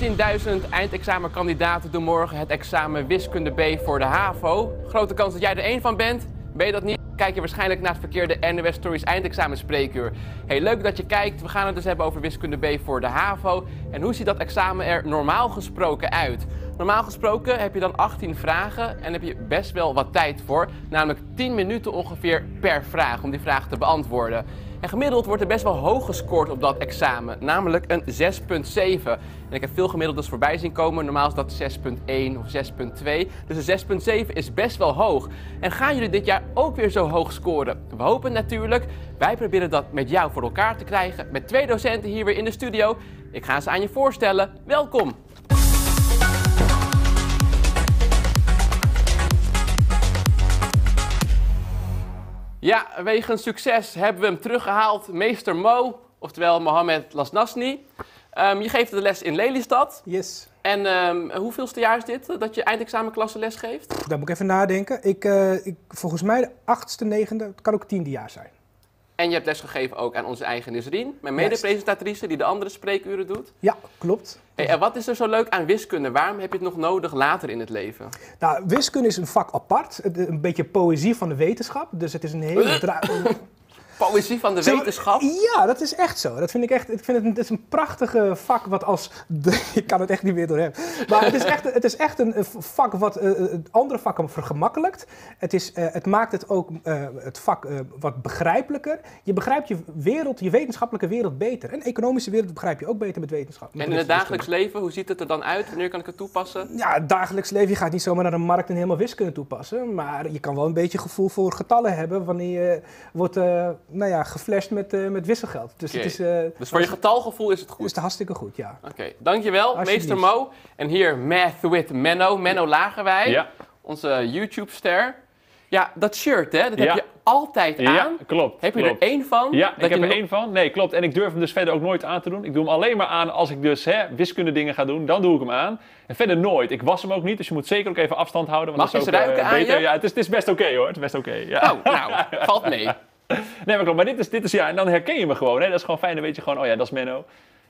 14.000 eindexamenkandidaten doen morgen het examen Wiskunde B voor de HAVO. Grote kans dat jij er één van bent. Ben je dat niet? Kijk je waarschijnlijk naar het verkeerde NWS Stories eindexamen spreekuur. Hey, leuk dat je kijkt. We gaan het dus hebben over Wiskunde B voor de HAVO. En hoe ziet dat examen er normaal gesproken uit? Normaal gesproken heb je dan 18 vragen en heb je best wel wat tijd voor. Namelijk 10 minuten ongeveer per vraag om die vraag te beantwoorden. En gemiddeld wordt er best wel hoog gescoord op dat examen, namelijk een 6,7. En ik heb veel gemiddeldes voorbij zien komen. Normaal is dat 6,1 of 6,2. Dus een 6,7 is best wel hoog. En gaan jullie dit jaar ook weer zo hoog scoren? We hopen natuurlijk. Wij proberen dat met jou voor elkaar te krijgen. Met twee docenten hier weer in de studio. Ik ga ze aan je voorstellen. Welkom! Ja, wegens succes hebben we hem teruggehaald. Meester Mo, oftewel Mohamed Lasnasni. Um, ehm, je geeft de les in Lelystad. Yes. En ehm, hoeveelste jaar is dit dat je eindexamenklasse les geeft? Daar moet ik even nadenken. Ik, uh, ik, volgens mij de achtste, negende, het kan ook tiende jaar zijn. En je hebt lesgegeven ook aan onze eigen Nisrien, mijn mede die de andere spreekuren doet. Ja, klopt. en wat is er zo leuk aan wiskunde? Waarom heb je het nog nodig later in het leven? Nou, wiskunde is een vak apart. Een beetje poëzie van de wetenschap. Dus het is een hele... poëzie van de wetenschap. Ja, dat is echt zo. Dat vind ik echt. Ik vind het, het is een prachtige vak wat als. ik kan het echt niet meer doorhebben. Maar het is echt, het is echt een vak wat uh, andere vakken vergemakkelijkt. Het, is, eh, het maakt het ook het vak wat begrijpelijker. Je begrijpt je wereld, je wetenschappelijke wereld beter. En de economische wereld begrijp je ook beter met wetenschap. en in het dus dagelijks leven, hoe ziet het er dan uit? Wanneer kan ik het toepassen? Ja, het dagelijks leven. Je gaat niet zomaar naar de markt en helemaal wiskunde toepassen. Maar je kan wel een beetje gevoel voor getallen hebben wanneer je wordt nou ja, geflasht met, eh, met wisselgeld. Dus, het is, eh, dus voor je getalgevoel is het goed? Is het hartstikke goed, ja. Oké, dankjewel meester Mo. En hier Math with Menno, Menno Lagerwij, ja. onze YouTube-ster. Ja, dat shirt, hè? Dat heb je altijd aan. Ja, klopt. Heb je er één van? Ja, ik heb er één van. Nee, klopt. En ik durf hem dus verder ook nooit aan te doen. Ik doe hem alleen maar aan als ik dus hè, wiskunde dingen ga doen. Dan doe ik hem aan. En verder nooit. Ik was hem ook niet, dus je moet zeker ook even afstand houden. Want Mag is ook, ruiken eh, aan Je? Ja, het is, het is best oké hoor. Het is best oké. ja. Oh, nou, valt mee. nee, maar klopt. Maar dit is, dit is ja, en dan herken je me gewoon. Hè? Dat is gewoon fijn. Dan weet je gewoon, oh ja, dat is Menno.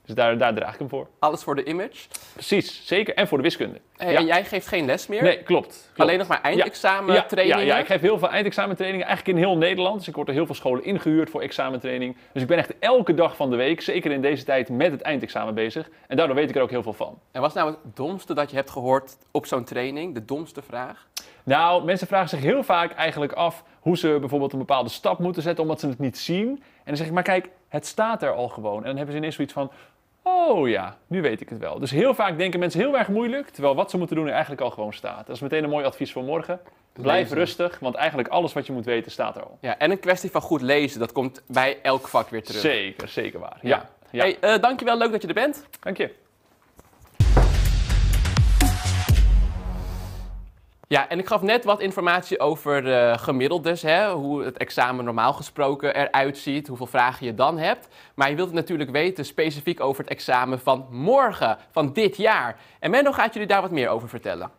Dus daar, daar draag ik hem voor. Alles voor de image? Precies, zeker. En voor de wiskunde. En ja. jij geeft geen les meer? Nee, klopt. Alleen nog maar eindexamentrainingen? Ja, ja, ik geef heel veel eindexamentrainingen. Eigenlijk in heel Nederland. Dus ik word er heel veel scholen ingehuurd voor examentraining. Dus ik ben echt elke dag van de week, zeker in deze tijd, met het eindexamen bezig. En daardoor weet ik er ook heel veel van. En wat is nou het domste dat je hebt gehoord op zo'n training? De domste vraag? Nou, mensen vragen zich heel vaak eigenlijk af hoe ze bijvoorbeeld een bepaalde stap moeten zetten omdat ze het niet zien. En dan zeg ik, maar kijk, het staat er al gewoon. En dan hebben ze ineens zoiets van, oh ja, nu weet ik het wel. Dus heel vaak denken mensen heel erg moeilijk, terwijl wat ze moeten doen er eigenlijk al gewoon staat. Dat is meteen een mooi advies voor morgen. Blijf rustig, want eigenlijk alles wat je moet weten staat er al. Ja, en een kwestie van goed lezen, dat komt bij elk vak weer terug. Zeker, zeker waar. Ja. Hey, uh, dankjewel, leuk dat je er bent. Dank je. Ja, en ik gaf net wat informatie over uh, gemiddeldes, hè, hoe het examen normaal gesproken eruit ziet, hoeveel vragen je dan hebt. Maar je wilt het natuurlijk weten specifiek over het examen van morgen, van dit jaar. En Menno gaat jullie daar wat meer over vertellen.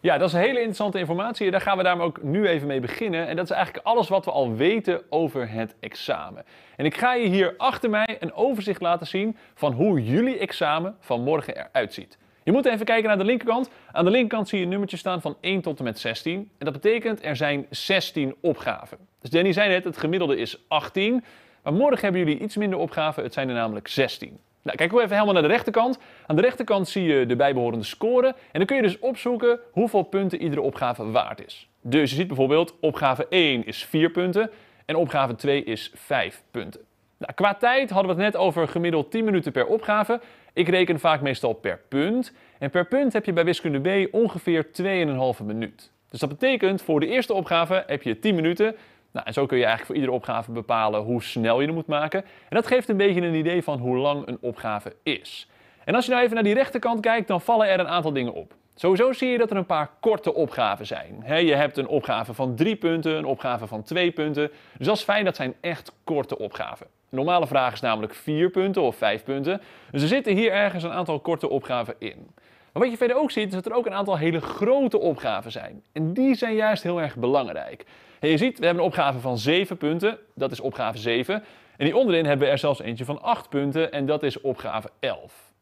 Ja, dat is hele interessante informatie. Daar gaan we daarom ook nu even mee beginnen. En dat is eigenlijk alles wat we al weten over het examen. En ik ga je hier achter mij een overzicht laten zien van hoe jullie examen van morgen eruit ziet. Je moet even kijken naar de linkerkant. Aan de linkerkant zie je een nummertje staan van 1 tot en met 16. En dat betekent er zijn 16 opgaven. Dus Danny zei net, het gemiddelde is 18. Maar morgen hebben jullie iets minder opgaven, het zijn er namelijk 16. Nou, kijken we even helemaal naar de rechterkant. Aan de rechterkant zie je de bijbehorende score. En dan kun je dus opzoeken hoeveel punten iedere opgave waard is. Dus je ziet bijvoorbeeld, opgave 1 is 4 punten en opgave 2 is 5 punten. Nou, qua tijd hadden we het net over gemiddeld 10 minuten per opgave. Ik reken vaak meestal per punt. En per punt heb je bij wiskunde B ongeveer 2,5 minuut. Dus dat betekent, voor de eerste opgave heb je 10 minuten. Nou, en zo kun je eigenlijk voor iedere opgave bepalen hoe snel je hem moet maken. En dat geeft een beetje een idee van hoe lang een opgave is. En als je nou even naar die rechterkant kijkt, dan vallen er een aantal dingen op. Sowieso zie je dat er een paar korte opgaven zijn. je hebt een opgave van drie punten, een opgave van twee punten. Dus dat is fijn, dat zijn echt korte opgaven normale vraag is namelijk 4 punten of 5 punten. Dus er zitten hier ergens een aantal korte opgaven in. Maar wat je verder ook ziet, is dat er ook een aantal hele grote opgaven zijn. En die zijn juist heel erg belangrijk. En je ziet, we hebben een opgave van 7 punten. Dat is opgave 7. En die onderin hebben we er zelfs eentje van 8 punten. En dat is opgave 11.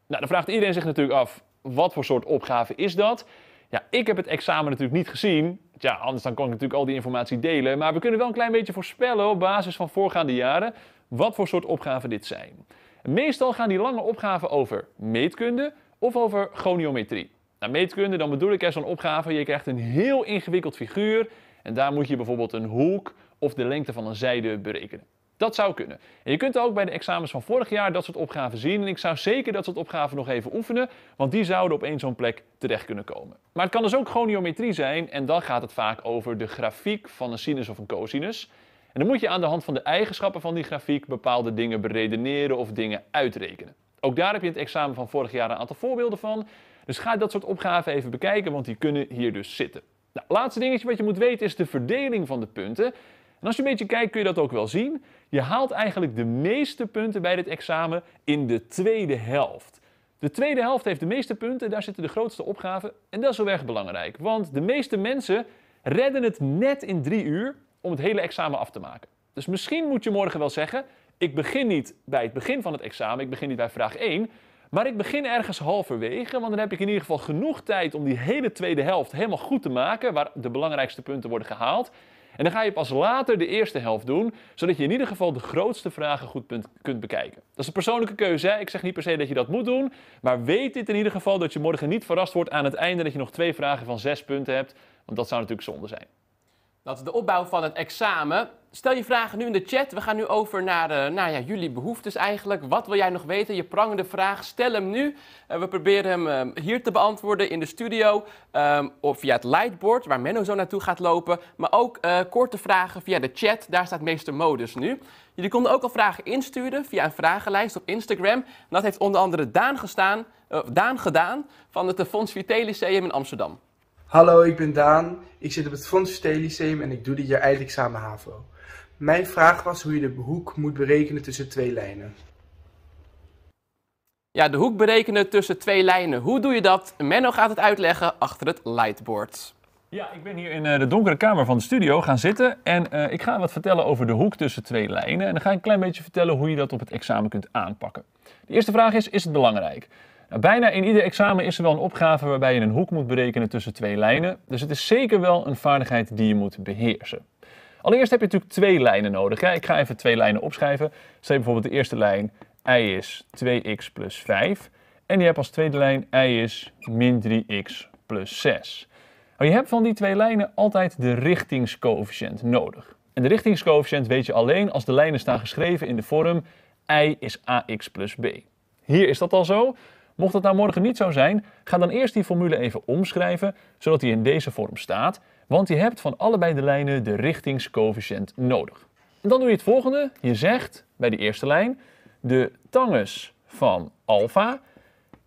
Nou, dan vraagt iedereen zich natuurlijk af, wat voor soort opgave is dat? Ja, ik heb het examen natuurlijk niet gezien. Ja, anders dan kon ik natuurlijk al die informatie delen. Maar we kunnen wel een klein beetje voorspellen op basis van voorgaande jaren wat voor soort opgaven dit zijn. Meestal gaan die lange opgaven over meetkunde of over goniometrie. Nou, meetkunde, dan bedoel ik er zo'n opgave, je krijgt een heel ingewikkeld figuur en daar moet je bijvoorbeeld een hoek of de lengte van een zijde berekenen. Dat zou kunnen. En je kunt ook bij de examens van vorig jaar dat soort opgaven zien. En ik zou zeker dat soort opgaven nog even oefenen, want die zouden op één zo'n plek terecht kunnen komen. Maar het kan dus ook goniometrie zijn en dan gaat het vaak over de grafiek van een sinus of een cosinus. En dan moet je aan de hand van de eigenschappen van die grafiek bepaalde dingen beredeneren of dingen uitrekenen. Ook daar heb je in het examen van vorig jaar een aantal voorbeelden van. Dus ga dat soort opgaven even bekijken, want die kunnen hier dus zitten. Nou, laatste dingetje wat je moet weten is de verdeling van de punten. En als je een beetje kijkt kun je dat ook wel zien. Je haalt eigenlijk de meeste punten bij dit examen in de tweede helft. De tweede helft heeft de meeste punten, daar zitten de grootste opgaven. En dat is heel erg belangrijk, want de meeste mensen redden het net in drie uur om het hele examen af te maken. Dus misschien moet je morgen wel zeggen: ik begin niet bij het begin van het examen, ik begin niet bij vraag 1, maar ik begin ergens halverwege, want dan heb ik in ieder geval genoeg tijd om die hele tweede helft helemaal goed te maken, waar de belangrijkste punten worden gehaald. En dan ga je pas later de eerste helft doen, zodat je in ieder geval de grootste vragen goed kunt bekijken. Dat is een persoonlijke keuze. Hè? Ik zeg niet per se dat je dat moet doen, maar weet dit in ieder geval dat je morgen niet verrast wordt aan het einde dat je nog twee vragen van zes punten hebt, want dat zou natuurlijk zonde zijn. Dat is de opbouw van het examen. Stel je vragen nu in de chat. We gaan nu over naar, uh, nou ja, jullie behoeftes eigenlijk. Wat wil jij nog weten? Je prangende vraag, stel hem nu. Eh, we proberen hem eh, hier te beantwoorden in de studio. Ehm, of via het lightboard, waar Menno zo naartoe gaat lopen. Maar ook korte vragen via de chat. Daar staat meester modus nu. Jullie konden ook al vragen insturen via een vragenlijst op Instagram. dat heeft onder andere Daan, gestaan, Daan gedaan van het Fonds Vitae in Amsterdam. Hallo, ik ben Daan. Ik zit op het fonds Lyceum en ik doe dit jaar eindexamen HAVO. Mijn vraag was hoe je de hoek moet berekenen tussen twee lijnen. Ja, de hoek berekenen tussen twee lijnen. Hoe doe je dat? Menno gaat het uitleggen achter het lightboard. Ja, ik ben hier in eh, de donkere kamer van de studio gaan zitten en eh, ik ga wat vertellen over de hoek tussen twee lijnen. En dan ga ik een klein beetje vertellen hoe je dat op het examen kunt aanpakken. De eerste vraag is, is het belangrijk? bijna in ieder examen is er wel een opgave waarbij je een hoek moet berekenen tussen twee lijnen. Dus het is zeker wel een vaardigheid die je moet beheersen. Allereerst heb je natuurlijk twee lijnen nodig. ik ga even twee lijnen opschrijven. Stel je bijvoorbeeld de eerste lijn i is 2x plus 5. En je hebt als tweede lijn i is min 3x plus 6. Nou, je hebt van die twee lijnen altijd de richtingscoëfficiënt nodig. En de richtingscoëfficiënt weet je alleen als de lijnen staan geschreven in de vorm i is ax plus b. Hier is dat al zo. Mocht dat nou morgen niet zo zijn, ga dan eerst die formule even omschrijven, zodat die in deze vorm staat, want je hebt van allebei de lijnen de richtingscoëfficiënt nodig. En dan doe je het volgende. Je zegt bij de eerste lijn, de tangens van alfa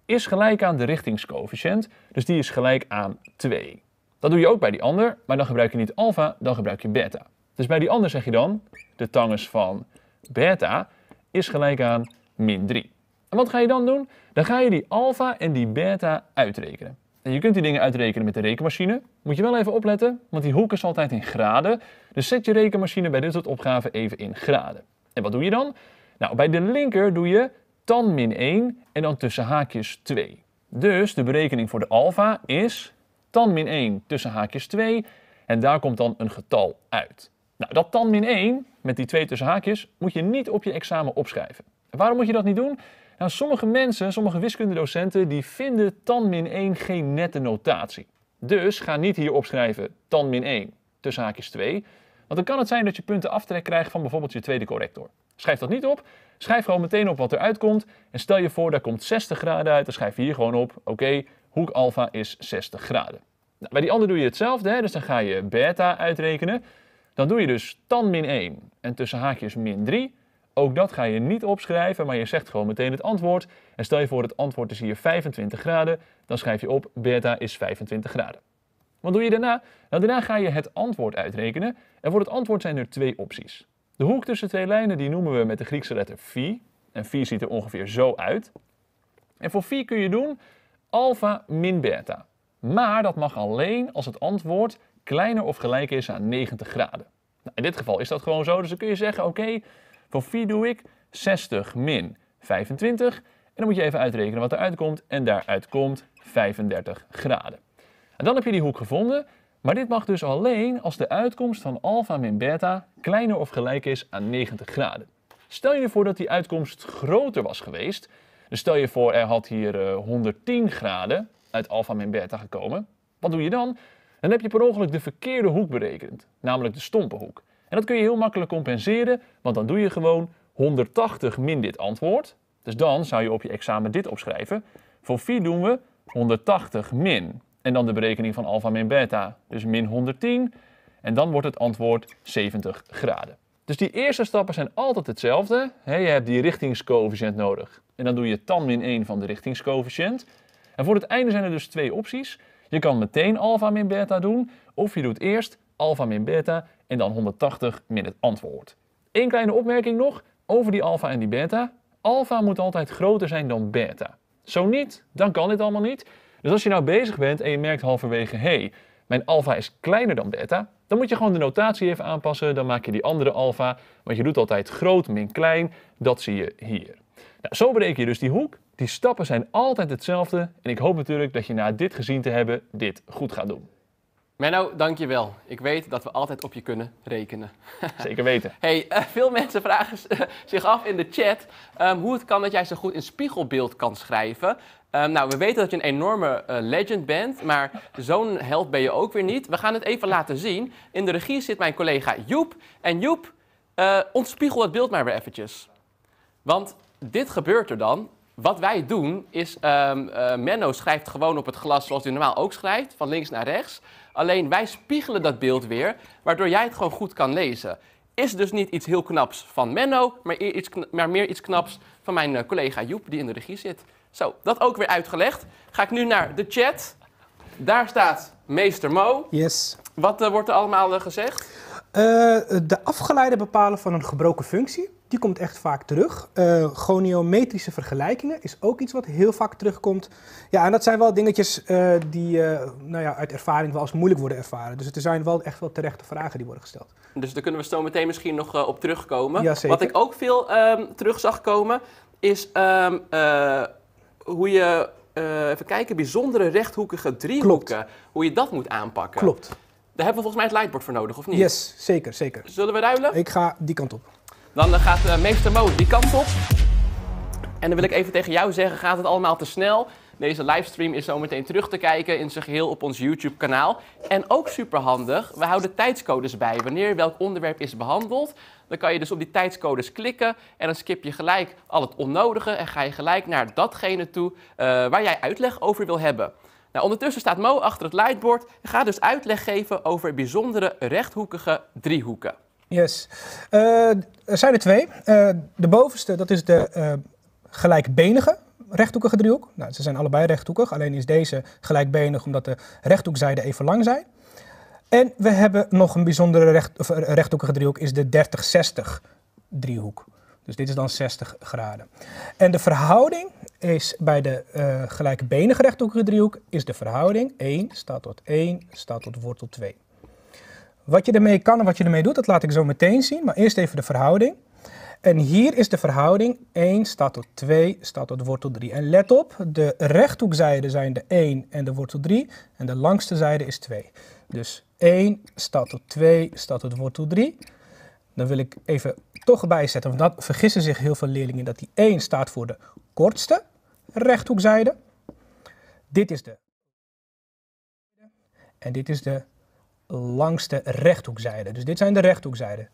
is gelijk aan de richtingscoëfficiënt, dus die is gelijk aan 2. Dat doe je ook bij die ander, maar dan gebruik je niet alfa, dan gebruik je beta. Dus bij die ander zeg je dan, de tangens van beta is gelijk aan min 3. En wat ga je dan doen? Dan ga je die alfa en die beta uitrekenen. En je kunt die dingen uitrekenen met de rekenmachine. Moet je wel even opletten, want die hoek is altijd in graden. Dus zet je rekenmachine bij dit soort opgaven even in graden. En wat doe je dan? Nou, bij de linker doe je tan min 1 en dan tussen haakjes 2. Dus de berekening voor de alfa is tan min 1 tussen haakjes 2 en daar komt dan een getal uit. Nou, dat tan min 1 met die 2 tussen haakjes moet je niet op je examen opschrijven. En waarom moet je dat niet doen? Nou, sommige mensen, sommige wiskundedocenten, die vinden tan min 1 geen nette notatie. Dus ga niet hier opschrijven tan min 1, tussen haakjes 2. Want dan kan het zijn dat je punten aftrek krijgt van bijvoorbeeld je tweede corrector. Schrijf dat niet op. Schrijf gewoon meteen op wat er uitkomt En stel je voor, daar komt 60 graden uit. Dan schrijf je hier gewoon op, oké, hoek alfa is 60 graden. Nou, bij die andere doe je hetzelfde, hè? dus dan ga je beta uitrekenen. Dan doe je dus tan min 1 en tussen haakjes min 3. Ook dat ga je niet opschrijven, maar je zegt gewoon meteen het antwoord. En stel je voor het antwoord is hier 25 graden, dan schrijf je op beta is 25 graden. Wat doe je daarna? Nou, daarna ga je het antwoord uitrekenen. En voor het antwoord zijn er twee opties. De hoek tussen twee lijnen die noemen we met de Griekse letter phi. En phi ziet er ongeveer zo uit. En voor phi kun je doen alfa min beta. Maar dat mag alleen als het antwoord kleiner of gelijk is aan 90 graden. Nou, in dit geval is dat gewoon zo, dus dan kun je zeggen, oké, voor 4 doe ik 60 min 25. En dan moet je even uitrekenen wat eruit komt. En daaruit komt 35 graden. En dan heb je die hoek gevonden. Maar dit mag dus alleen als de uitkomst van alfa min beta kleiner of gelijk is aan 90 graden. Stel je voor dat die uitkomst groter was geweest. Dus stel je voor er had hier 110 eh, graden uit alfa min beta gekomen. Wat doe je dan? Dan heb je per ongeluk de verkeerde hoek berekend, namelijk de stompe hoek. En dat kun je heel makkelijk compenseren, want dan doe je gewoon 180 min dit antwoord. Dus dan zou je op je examen dit opschrijven. Voor 4 doen we 180 min. En dan de berekening van alfa min beta, dus min 110. En dan wordt het antwoord 70 graden. Dus die eerste stappen zijn altijd hetzelfde. Je hebt die richtingscoëfficiënt nodig. En dan doe je tan min 1 van de richtingscoëfficiënt. En voor het einde zijn er dus twee opties. Je kan meteen alfa min beta doen, of je doet eerst alfa min beta en dan 180 min het antwoord. Eén kleine opmerking nog over die alfa en die beta. Alfa moet altijd groter zijn dan beta. Zo niet, dan kan dit allemaal niet. Dus als je nou bezig bent en je merkt halverwege, hé, hey, mijn alfa is kleiner dan beta, dan moet je gewoon de notatie even aanpassen. Dan maak je die andere alfa, want je doet altijd groot min klein. Dat zie je hier. Nou, zo breek je dus die hoek. Die stappen zijn altijd hetzelfde. En ik hoop natuurlijk dat je na dit gezien te hebben dit goed gaat doen. Menno, dankjewel. Ik weet dat we altijd op je kunnen rekenen. Zeker weten. hey, eh, veel mensen vragen zich af in de chat ehm, hoe het kan dat jij zo goed in spiegelbeeld kan schrijven. Ehm, nou, we weten dat je een enorme eh, legend bent, maar zo'n held ben je ook weer niet. We gaan het even laten zien. In de regie zit mijn collega Joep. En Joep, eh, ontspiegel het beeld maar weer eventjes. Want dit gebeurt er dan. Wat wij doen is, um, Menno schrijft gewoon op het glas zoals hij normaal ook schrijft, van links naar rechts. Alleen wij spiegelen dat beeld weer, waardoor jij het gewoon goed kan lezen. Is dus niet iets heel knaps van Menno, maar, iets, maar meer iets knaps van mijn eh, collega Joep, die in de regie zit. Zo, dat ook weer uitgelegd. Ga ik nu naar de chat. Daar staat meester Mo. Yes. Wat eh, wordt er allemaal eh, gezegd? de afgeleide bepalen van een gebroken functie die komt echt vaak terug. Eh, goniometrische vergelijkingen is ook iets wat heel vaak terugkomt. Ja, en dat zijn wel dingetjes eh, die eh, nou ja, uit ervaring wel als moeilijk worden ervaren. Dus er zijn wel echt wel terechte vragen die worden gesteld. Dus daar kunnen we zo meteen misschien nog op terugkomen. wat ik ook veel ehm, terug zag komen, is ehm, hoe je, even kijken, bijzondere rechthoekige driehoeken. Hoe je dat moet aanpakken. Klopt. Daar hebben we volgens mij het lightboard voor nodig, of niet? Yes, zeker, zeker. Zullen we ruilen? Ik ga die kant op. Dan eh, gaat eh, meester Mo die kant op. En dan wil ik even tegen jou zeggen, gaat het allemaal te snel? Deze livestream is zometeen terug te kijken in zijn geheel op ons YouTube-kanaal. En ook superhandig, we houden tijdscodes bij. Wanneer welk onderwerp is behandeld, dan kan je dus op die tijdscodes klikken. En dan skip je gelijk al het onnodige en ga je gelijk naar datgene toe eh, waar jij uitleg over wil hebben. Nou, ondertussen staat Mo achter het lightboard en gaat dus uitleg geven over bijzondere rechthoekige driehoeken. Yes. Eh, er zijn er twee. Eh, de bovenste, dat is de eh, gelijkbenige rechthoekige driehoek. Nou, ze zijn allebei rechthoekig, alleen is deze gelijkbenig omdat de rechthoekzijden even lang zijn. En we hebben nog een bijzondere recht, of rechthoekige driehoek, is de 30-60 driehoek. Dus dit is dan 60 graden. En de verhouding is bij de gelijkbenige rechthoekige driehoek is de verhouding 1 staat tot 1 staat tot wortel 2. Wat je ermee kan en wat je ermee doet, dat laat ik zo meteen zien. Maar eerst even de verhouding. En hier is de verhouding 1 staat tot 2 staat tot wortel 3. En let op, de rechthoekzijden zijn de 1 en de wortel 3 en de langste zijde is 2. Dus 1 staat tot 2 staat tot wortel 3. Dan wil ik even toch bijzetten, want dat vergissen zich heel veel leerlingen dat die 1 staat voor de kortste rechthoekzijde. Dit is de en dit is de langs de rechthoekzijde. Dus dit zijn de rechthoekzijden.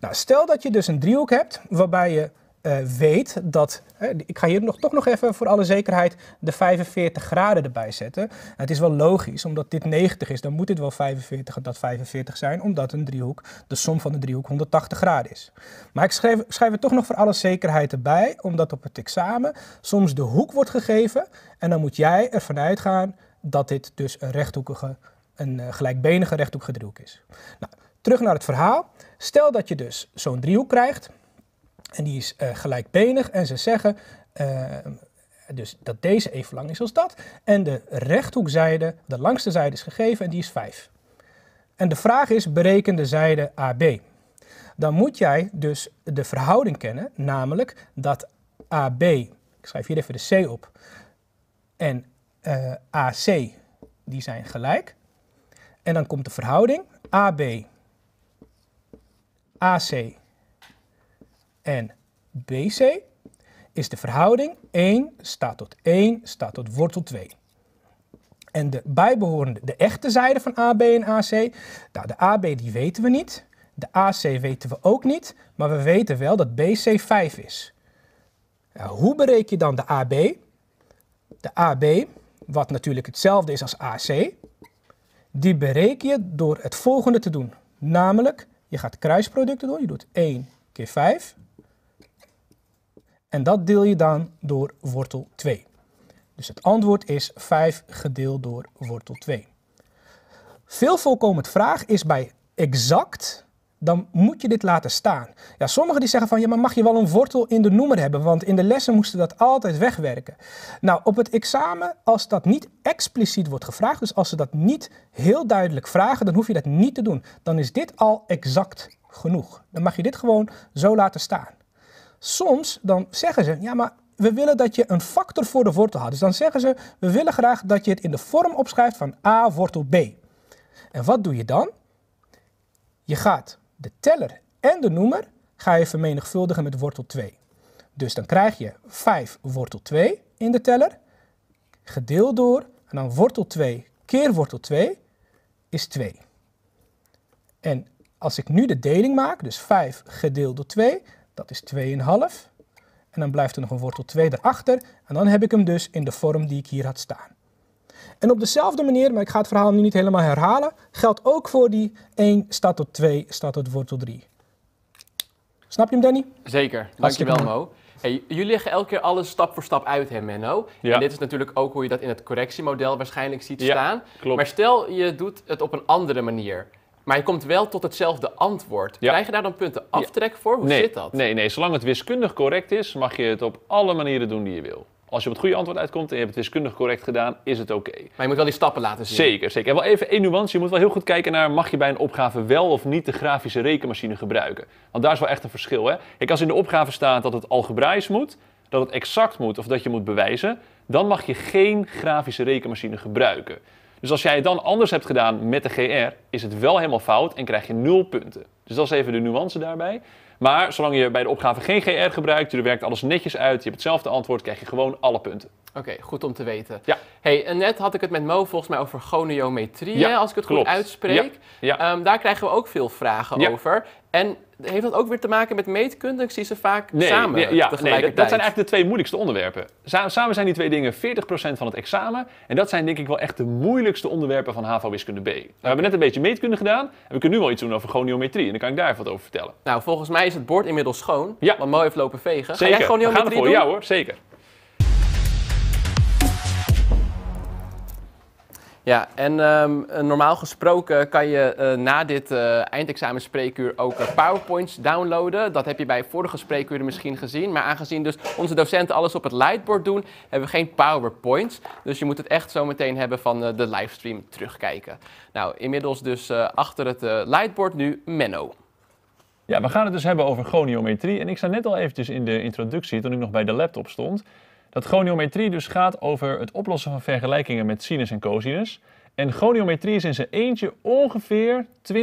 Nou, stel dat je dus een driehoek hebt waarbij je eh, weet dat, ik ga hier nog, toch nog even voor alle zekerheid de 45 graden erbij zetten. het is wel logisch, omdat dit 90 is, dan moet dit wel 45 dat 45 zijn, omdat een driehoek, de som van de driehoek 180 graden is. Maar ik schrijf, er toch nog voor alle zekerheid erbij, omdat op het examen soms de hoek wordt gegeven en dan moet jij ervan uitgaan dat dit dus een rechthoekige een eh, gelijkbenige rechthoekige driehoek is. Nou, terug naar het verhaal. Stel dat je dus zo'n driehoek krijgt en die is eh, gelijkbenig en ze zeggen eh, dus dat deze even lang is als dat en de rechthoekzijde, de langste zijde is gegeven en die is 5. En de vraag is bereken de zijde AB. Dan moet jij dus de verhouding kennen, namelijk dat AB, ik schrijf hier even de C op, en AC, die zijn gelijk. En dan komt de verhouding AB, AC en BC is de verhouding 1 staat tot 1 staat tot wortel 2. En de bijbehorende, de echte zijde van AB en AC, nou de AB die weten we niet, de AC weten we ook niet, maar we weten wel dat BC 5 is. Nou, hoe bereken je dan de AB? De AB, wat natuurlijk hetzelfde is als AC, die bereik je door het volgende te doen. Namelijk, je gaat kruisproducten doen. Je doet 1 keer 5. En dat deel je dan door wortel 2. Dus het antwoord is 5 gedeeld door wortel 2. Veel voorkomend vraag is bij exact dan moet je dit laten staan. Ja, sommigen die zeggen van ja, maar mag je wel een wortel in de noemer hebben? Want in de lessen moesten dat altijd wegwerken. Nou, op het examen, als dat niet expliciet wordt gevraagd, dus als ze dat niet heel duidelijk vragen, dan hoef je dat niet te doen. Dan is dit al exact genoeg. Dan mag je dit gewoon zo laten staan. Soms dan zeggen ze, ja, maar we willen dat je een factor voor de wortel had. Dus dan zeggen ze, we willen graag dat je het in de vorm opschrijft van a wortel b. En wat doe je dan? Je gaat de teller en de noemer ga je vermenigvuldigen met wortel 2. Dus dan krijg je 5 wortel 2 in de teller, gedeeld door, en dan wortel 2 keer wortel 2 is 2. En als ik nu de deling maak, dus 5 gedeeld door 2, dat is 2,5. En dan blijft er nog een wortel 2 erachter. En dan heb ik hem dus in de vorm die ik hier had staan. En op dezelfde manier, maar ik ga het verhaal nu niet helemaal herhalen, geldt ook voor die 1 staat tot 2 staat tot wortel 3. Snap je hem, Danny? Zeker. Dankjewel, Mo. Hey, jullie leggen elke keer alles stap voor stap uit, hè Menno? Ja. En dit is natuurlijk ook hoe je dat in het correctiemodel waarschijnlijk ziet ja, staan. Klopt. Maar stel, je doet het op een andere manier. Maar je komt wel tot hetzelfde antwoord. Krijg je daar dan punten aftrek voor? Hoe nee, zit dat? Nee, nee, zolang het wiskundig correct is, mag je het op alle manieren doen die je wil. Als je op het goede antwoord uitkomt en je hebt het wiskundig correct gedaan, is het oké. Maar je moet wel die stappen laten zien. Zeker, zeker. En wel even één nuance. Je moet wel heel goed kijken naar, mag je bij een opgave wel of niet de grafische rekenmachine gebruiken? Want daar is wel echt een verschil. Hè? Kijk, als in de opgave staat dat het algebraisch moet, dat het exact moet of dat je moet bewijzen, dan mag je geen grafische rekenmachine gebruiken. Dus als jij het dan anders hebt gedaan met de GR, is het wel helemaal fout en krijg je nul punten. Dus dat is even de nuance daarbij. Maar zolang je bij de opgave geen GR gebruikt, je werkt alles netjes uit, je hebt hetzelfde antwoord, krijg je gewoon alle punten. Oké, goed om te weten. Ja. Hey, en net had ik het met Mo volgens mij over goniometrie, ja, als ik het goed uitspreek. Ja, ehm, daar krijgen we ook veel vragen over. En heeft dat ook weer te maken met meetkunde? Ik zie ze vaak samen nee, ja, tegelijkertijd. dat, zijn eigenlijk de twee moeilijkste onderwerpen. samen zijn die twee dingen 40% van het examen. En dat zijn denk ik wel echt de moeilijkste onderwerpen van HAVO-wiskunde B. we hebben net een beetje meetkunde gedaan. En we kunnen nu wel iets doen over goniometrie. En dan kan ik daar wat over vertellen. Nou, volgens mij is het bord inmiddels schoon. Ja. Want Mo heeft lopen vegen. Zeker. jij goniometrie we gaan doen? Ja hoor, zeker. Ja, en ehm, eh, normaal gesproken kan je eh, na dit uh, eh, eindexamen spreekuur ook PowerPoints downloaden. Dat heb je bij vorige spreekuren misschien gezien. Maar aangezien dus onze docenten alles op het lightboard doen, hebben we geen PowerPoints. Dus je moet het echt zo meteen hebben van de livestream terugkijken. Nou, inmiddels dus achter het lightboard nu Menno. Ja, we gaan het dus hebben over goniometrie. En ik zei net al eventjes in de introductie, toen ik nog bij de laptop stond, dat goniometrie dus gaat over het oplossen van vergelijkingen met sinus en cosinus. En goniometrie is in zijn eentje ongeveer 20%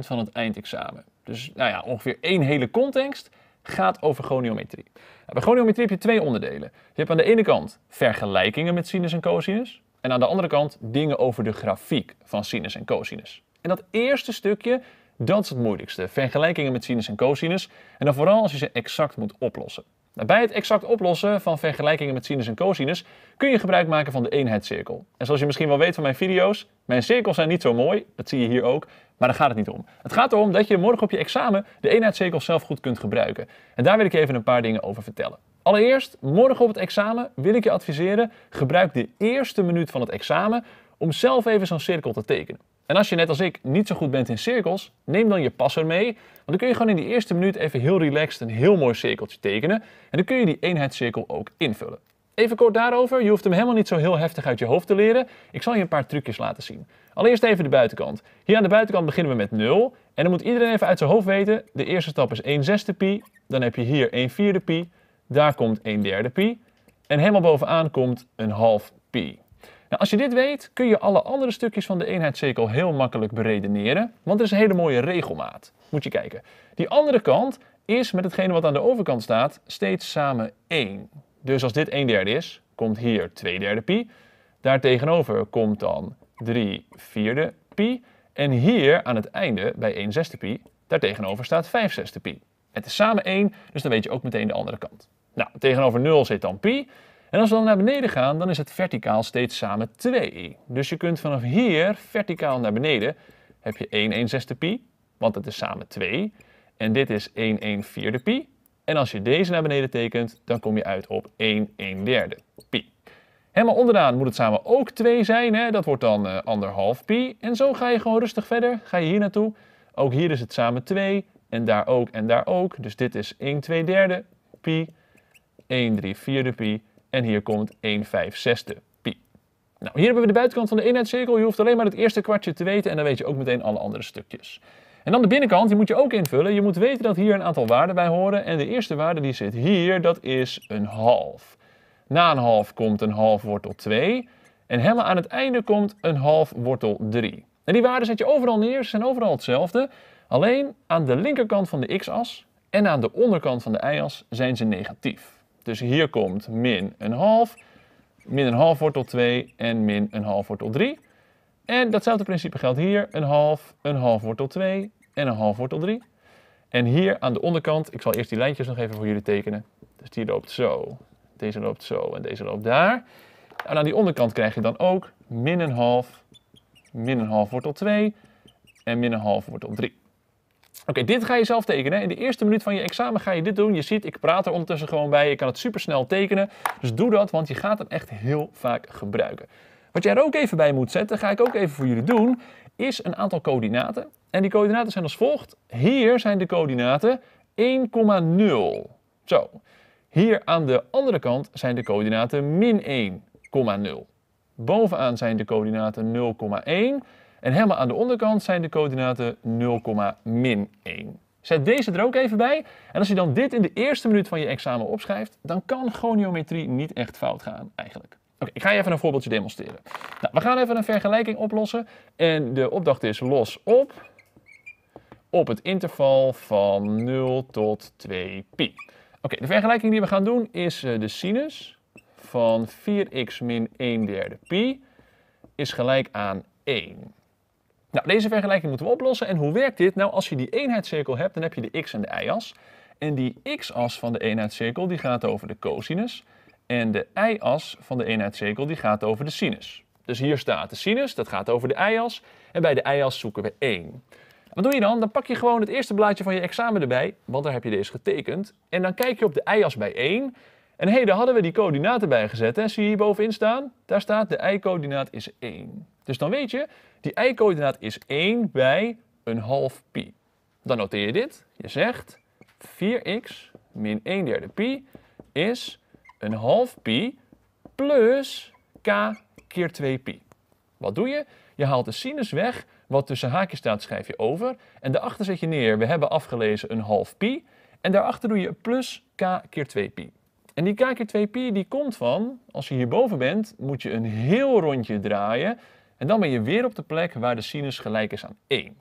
van het eindexamen. Dus nou ja, ongeveer één hele context gaat over goniometrie. Nou, bij goniometrie heb je twee onderdelen. Je hebt aan de ene kant vergelijkingen met sinus en cosinus. En aan de andere kant dingen over de grafiek van sinus en cosinus. En dat eerste stukje, dat is het moeilijkste. Vergelijkingen met sinus en cosinus. En dan vooral als je ze exact moet oplossen. Nou, bij het exact oplossen van vergelijkingen met sinus en cosinus kun je gebruik maken van de eenheidscirkel. En zoals je misschien wel weet van mijn video's, mijn cirkels zijn niet zo mooi, dat zie je hier ook, maar daar gaat het niet om. Het gaat erom dat je morgen op je examen de eenheidscirkel zelf goed kunt gebruiken. En daar wil ik even een paar dingen over vertellen. Allereerst, morgen op het examen wil ik je adviseren, gebruik de eerste minuut van het examen om zelf even zo'n cirkel te tekenen. En als je net als ik niet zo goed bent in cirkels, neem dan je passer mee dan kun je gewoon in die eerste minuut even heel relaxed een heel mooi cirkeltje tekenen. En dan kun je die eenheidscirkel ook invullen. Even kort daarover, je hoeft hem helemaal niet zo heel heftig uit je hoofd te leren. Ik zal je een paar trucjes laten zien. Allereerst even de buitenkant. Hier aan de buitenkant beginnen we met 0. En dan moet iedereen even uit zijn hoofd weten, de eerste stap is 1 zesde pi. Dan heb je hier 1 vierde pi. Daar komt 1 derde pi. En helemaal bovenaan komt een half pi. Nou, als je dit weet, kun je alle andere stukjes van de eenheidscirkel heel makkelijk beredeneren, want er is een hele mooie regelmaat. Moet je kijken. Die andere kant is met hetgene wat aan de overkant staat steeds samen 1. Dus als dit 1 derde is, komt hier 2 derde pi. Daartegenover komt dan 3 vierde pi. En hier aan het einde, bij 1 zesde pi, daartegenover staat 5 zesde pi. Het is samen 1, dus dan weet je ook meteen de andere kant. Nou, tegenover 0 zit dan pi. En als we dan naar beneden gaan, dan is het verticaal steeds samen 2 Dus je kunt vanaf hier verticaal naar beneden, heb je 1 1 zesde pi, want het is samen 2. En dit is 1 1 vierde pi. En als je deze naar beneden tekent, dan kom je uit op 1 1 derde pi. Helemaal onderaan moet het samen ook 2 zijn, hè? dat wordt dan uh, anderhalf pi. En zo ga je gewoon rustig verder, ga je hier naartoe. Ook hier is het samen 2 en daar ook en daar ook. Dus dit is 1 2 derde pi, 1 3 vierde pi en hier komt 1 5 zesde pi. Nou, hier hebben we de buitenkant van de eenheidscirkel. Je hoeft alleen maar het eerste kwartje te weten en dan weet je ook meteen alle andere stukjes. En dan de binnenkant, die moet je ook invullen. Je moet weten dat hier een aantal waarden bij horen. En de eerste waarde die zit hier, dat is een half. Na een half komt een half wortel 2. En helemaal aan het einde komt een half wortel 3. En die waarden zet je overal neer, ze zijn overal hetzelfde. Alleen aan de linkerkant van de x-as en aan de onderkant van de y-as zijn ze negatief. Dus hier komt min een half. Min een half wortel 2 en min een half wortel 3. En datzelfde principe geldt hier. Een half, een half wortel 2 en een half wortel 3. En hier aan de onderkant, ik zal eerst die lijntjes nog even voor jullie tekenen. Dus die loopt zo, deze loopt zo en deze loopt daar. En aan die onderkant krijg je dan ook min een half, min een half wortel 2 en min een half wortel 3. Oké, dit ga je zelf tekenen. In de eerste minuut van je examen ga je dit doen. Je ziet, ik praat er ondertussen gewoon bij. Je kan het supersnel tekenen. Dus doe dat, want je gaat het echt heel vaak gebruiken. Wat jij er ook even bij moet zetten, ga ik ook even voor jullie doen, is een aantal coördinaten. En die coördinaten zijn als volgt. Hier zijn de coördinaten 1,0. Zo. Hier aan de andere kant zijn de coördinaten min 1,0. Bovenaan zijn de coördinaten 0,1. En helemaal aan de onderkant zijn de coördinaten 0, min 1. Zet deze er ook even bij. En als je dan dit in de eerste minuut van je examen opschrijft, dan kan goniometrie niet echt fout gaan eigenlijk. Oké, ik ga je even een voorbeeldje demonstreren. Nou, we gaan even een vergelijking oplossen. En de opdracht is los op op het interval van 0 tot 2 pi. Oké, de vergelijking die we gaan doen is eh, de sinus van 4x min 1 derde pi is gelijk aan 1. Nou, deze vergelijking moeten we oplossen. En hoe werkt dit? Nou, als je die eenheidscirkel hebt, dan heb je de x- en de y-as. En die x-as van de eenheidscirkel die gaat over de cosinus. En de y-as van de eenheidscirkel die gaat over de sinus. Dus hier staat de sinus, dat gaat over de y-as. En bij de y-as zoeken we 1. Wat doe je dan? Dan pak je gewoon het eerste blaadje van je examen erbij, want daar heb je deze getekend. En dan kijk je op de y-as bij 1. En hé, hey, daar hadden we die coördinaten bij gezet. Hè? Zie je hier bovenin staan? Daar staat de y-coördinaat is 1. Dus dan weet je, die i-coördinaat is 1 bij een half pi. Dan noteer je dit. Je zegt 4x min 1 derde pi is een half pi plus k keer 2 pi. Wat doe je? Je haalt de sinus weg, wat tussen haakjes staat schrijf je over. En daarachter zet je neer, we hebben afgelezen een half pi. En daarachter doe je plus k keer 2 pi. En die k keer 2 pi die komt van, als je hierboven bent, moet je een heel rondje draaien. En dan ben je weer op de plek waar de sinus gelijk is aan 1. Nou,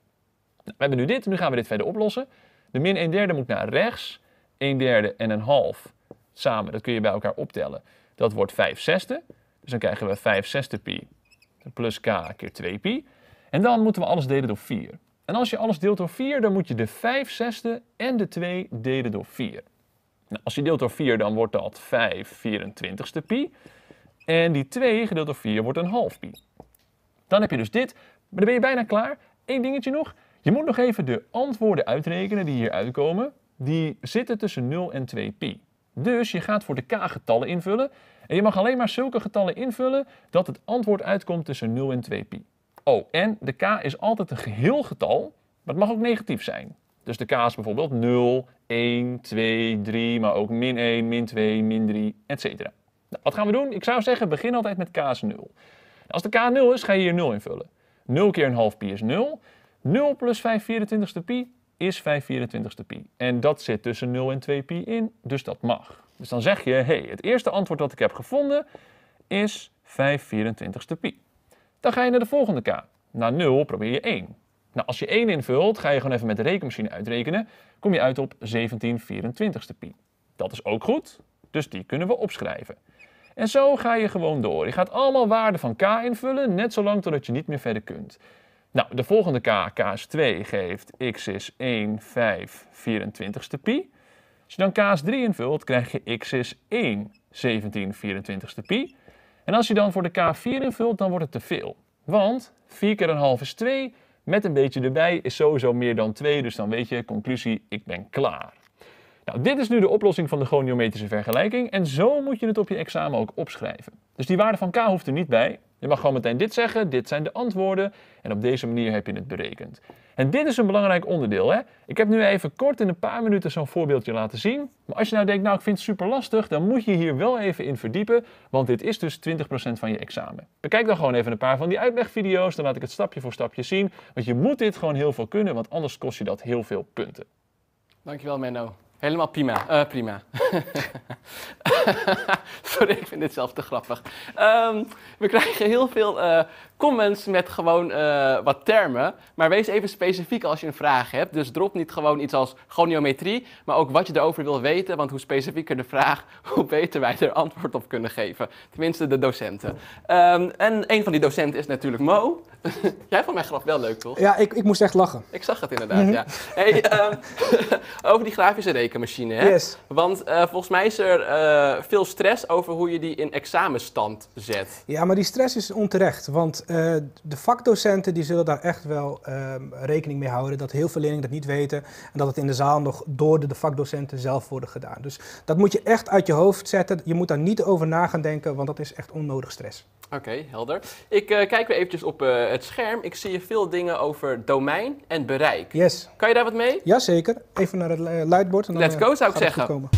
we hebben nu dit, nu gaan we dit verder oplossen. De min 1 derde moet naar rechts. 1 derde en een half samen, dat kun je bij elkaar optellen. Dat wordt 5 zesde. Dus dan krijgen we 5 zesde pi plus k keer 2 pi. En dan moeten we alles delen door 4. En als je alles deelt door 4, dan moet je de 5 zesde en de 2 delen door 4. Nou, als je deelt door 4, dan wordt dat 5 24ste pi. En die 2 gedeeld door 4 wordt een half pi. Dan heb je dus dit, maar dan ben je bijna klaar. Eén dingetje nog. Je moet nog even de antwoorden uitrekenen die hier uitkomen. Die zitten tussen 0 en 2 pi. Dus je gaat voor de k getallen invullen. En je mag alleen maar zulke getallen invullen dat het antwoord uitkomt tussen 0 en 2 pi. Oh, en de k is altijd een geheel getal, maar het mag ook negatief zijn. Dus de k is bijvoorbeeld 0, 1, 2, 3, maar ook min 1, min 2, min 3, etc. Nou, wat gaan we doen? Ik zou zeggen, begin altijd met k 0. Als de k 0 is, ga je hier 0 invullen. 0 keer een half pi is 0. 0 plus 5 ste pi is 5 24ste pi. En dat zit tussen 0 en 2 pi in, dus dat mag. Dus dan zeg je, hé, hey, het eerste antwoord dat ik heb gevonden is 524 24ste pi. Dan ga je naar de volgende k. Na 0 probeer je 1. Nou, als je 1 invult, ga je gewoon even met de rekenmachine uitrekenen, kom je uit op 1724 24ste pi. Dat is ook goed, dus die kunnen we opschrijven. En zo ga je gewoon door. Je gaat allemaal waarden van k invullen, net zolang totdat je niet meer verder kunt. Nou, de volgende k, k is 2, geeft x is 1, 5, 24ste pi. Als je dan k is 3 invult, krijg je x is 1, 17, 24ste pi. En als je dan voor de k4 invult, dan wordt het te veel. Want 4 keer een half is 2, met een beetje erbij is sowieso meer dan 2. Dus dan weet je, conclusie, ik ben klaar. Nou, dit is nu de oplossing van de goniometrische vergelijking en zo moet je het op je examen ook opschrijven. Dus die waarde van k hoeft er niet bij. Je mag gewoon meteen dit zeggen, dit zijn de antwoorden en op deze manier heb je het berekend. En dit is een belangrijk onderdeel. Hè? Ik heb nu even kort in een paar minuten zo'n voorbeeldje laten zien. Maar als je nou denkt, nou ik vind het super lastig, dan moet je hier wel even in verdiepen, want dit is dus 20% van je examen. Bekijk dan gewoon even een paar van die uitlegvideo's, dan laat ik het stapje voor stapje zien. Want je moet dit gewoon heel veel kunnen, want anders kost je dat heel veel punten. Dankjewel Menno. Helemaal prima. Eh, prima. Sorry, ik vind dit zelf te grappig. Ehm, we krijgen heel veel eh, comments met gewoon eh, wat termen. Maar wees even specifiek als je een vraag hebt. Dus drop niet gewoon iets als goniometrie, maar ook wat je erover wil weten. Want hoe specifieker de vraag, hoe beter wij er antwoord op kunnen geven. Tenminste, de docenten. Ehm, en een van die docenten is natuurlijk Mo. Jij vond mijn grap wel leuk, toch? Ja, ik, ik moest echt lachen. Ik zag het inderdaad, mhm. ja. Hey, ehm, over die grafische rekenmachine, hè? Yes. Want eh, volgens mij is er eh, veel stress over hoe je die in examenstand zet. Ja, maar die stress is onterecht, want uh, de vakdocenten die zullen daar echt wel ehm, rekening mee houden. Dat heel veel leerlingen dat niet weten. En dat het in de zaal nog door de, vakdocenten zelf worden gedaan. Dus dat moet je echt uit je hoofd zetten. Je moet daar niet over na gaan denken, want dat is echt onnodig stress. Oké, helder. Ik eh, kijk weer eventjes op eh, het scherm. Ik zie veel dingen over domein en bereik. Yes. Kan je daar wat mee? Jazeker. Even naar het Lightboard. En dan, Let's go, zou ik zeggen.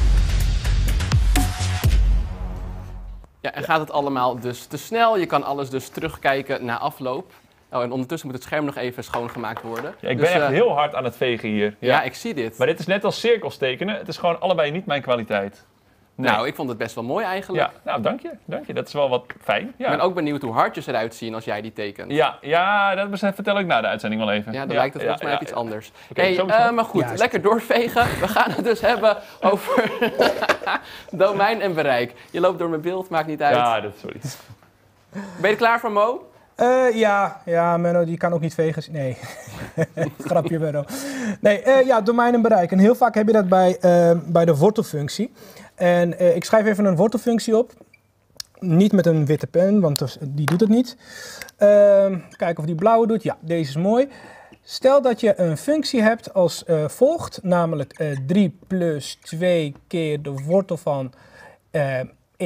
Ja, en gaat het allemaal dus te snel? Je kan alles dus terugkijken na afloop. Oh, en ondertussen moet het scherm nog even schoongemaakt worden. Ja, ik dus, ben echt eh, heel hard aan het vegen hier. Ja. ik zie dit. Maar dit is net als cirkels tekenen. Het is gewoon allebei niet mijn kwaliteit. Nou, ik vond het best wel mooi eigenlijk. Ja, nou, dank je. Dank je. Dat is wel wat fijn. Ja. Ik ben ook benieuwd hoe hartjes eruit zien als jij die tekent. Ja, ja dat vertel ik na de uitzending wel even. Ja, dan lijkt het volgens mij op iets anders. Oké, okay, hey, eh, maar goed, lekker doorvegen. We gaan het dus hebben over... Domein en bereik. Je loopt door mijn beeld, maakt niet uit. Ja, dat is Ben je klaar voor Mo? Eh, ja, ja, Menno die kan ook niet vegen. Nee, grapje Menno. Nee, eh, ja, domein en bereik. En heel vaak heb je dat bij, eh, bij de wortelfunctie. En ik schrijf even een wortelfunctie op. Niet met een witte pen, want die doet het niet. Ehm, kijken of die blauwe doet. Ja, deze is mooi. Stel dat je een functie hebt als eh, volgt, namelijk uh, eh, 3 plus 2 keer de wortel van eh,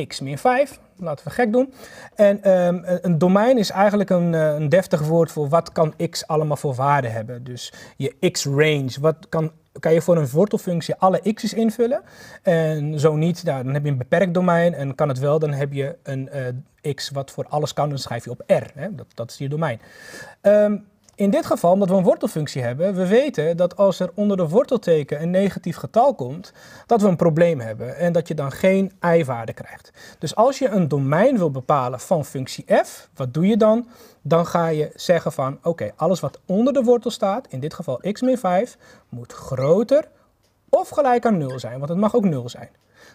x min 5. Laten we gek doen. En ehm, een domein is eigenlijk een, een deftig woord voor wat kan x allemaal voor waarde hebben. Dus je x-range, wat kan kan je voor een wortelfunctie alle x's invullen. En zo niet, nou, dan heb je een beperkt domein. En kan het wel, dan heb je een x wat voor alles kan. Dan schrijf je op R. Hè? Dat, dat is je domein. Um, in dit geval, omdat we een wortelfunctie hebben, we weten dat als er onder de wortelteken een negatief getal komt, dat we een probleem hebben en dat je dan geen i-waarde krijgt. Dus als je een domein wil bepalen van functie f, wat doe je dan? Dan ga je zeggen van, oké, alles wat onder de wortel staat, in dit geval x min 5, moet groter of gelijk aan 0 zijn, want het mag ook 0 zijn.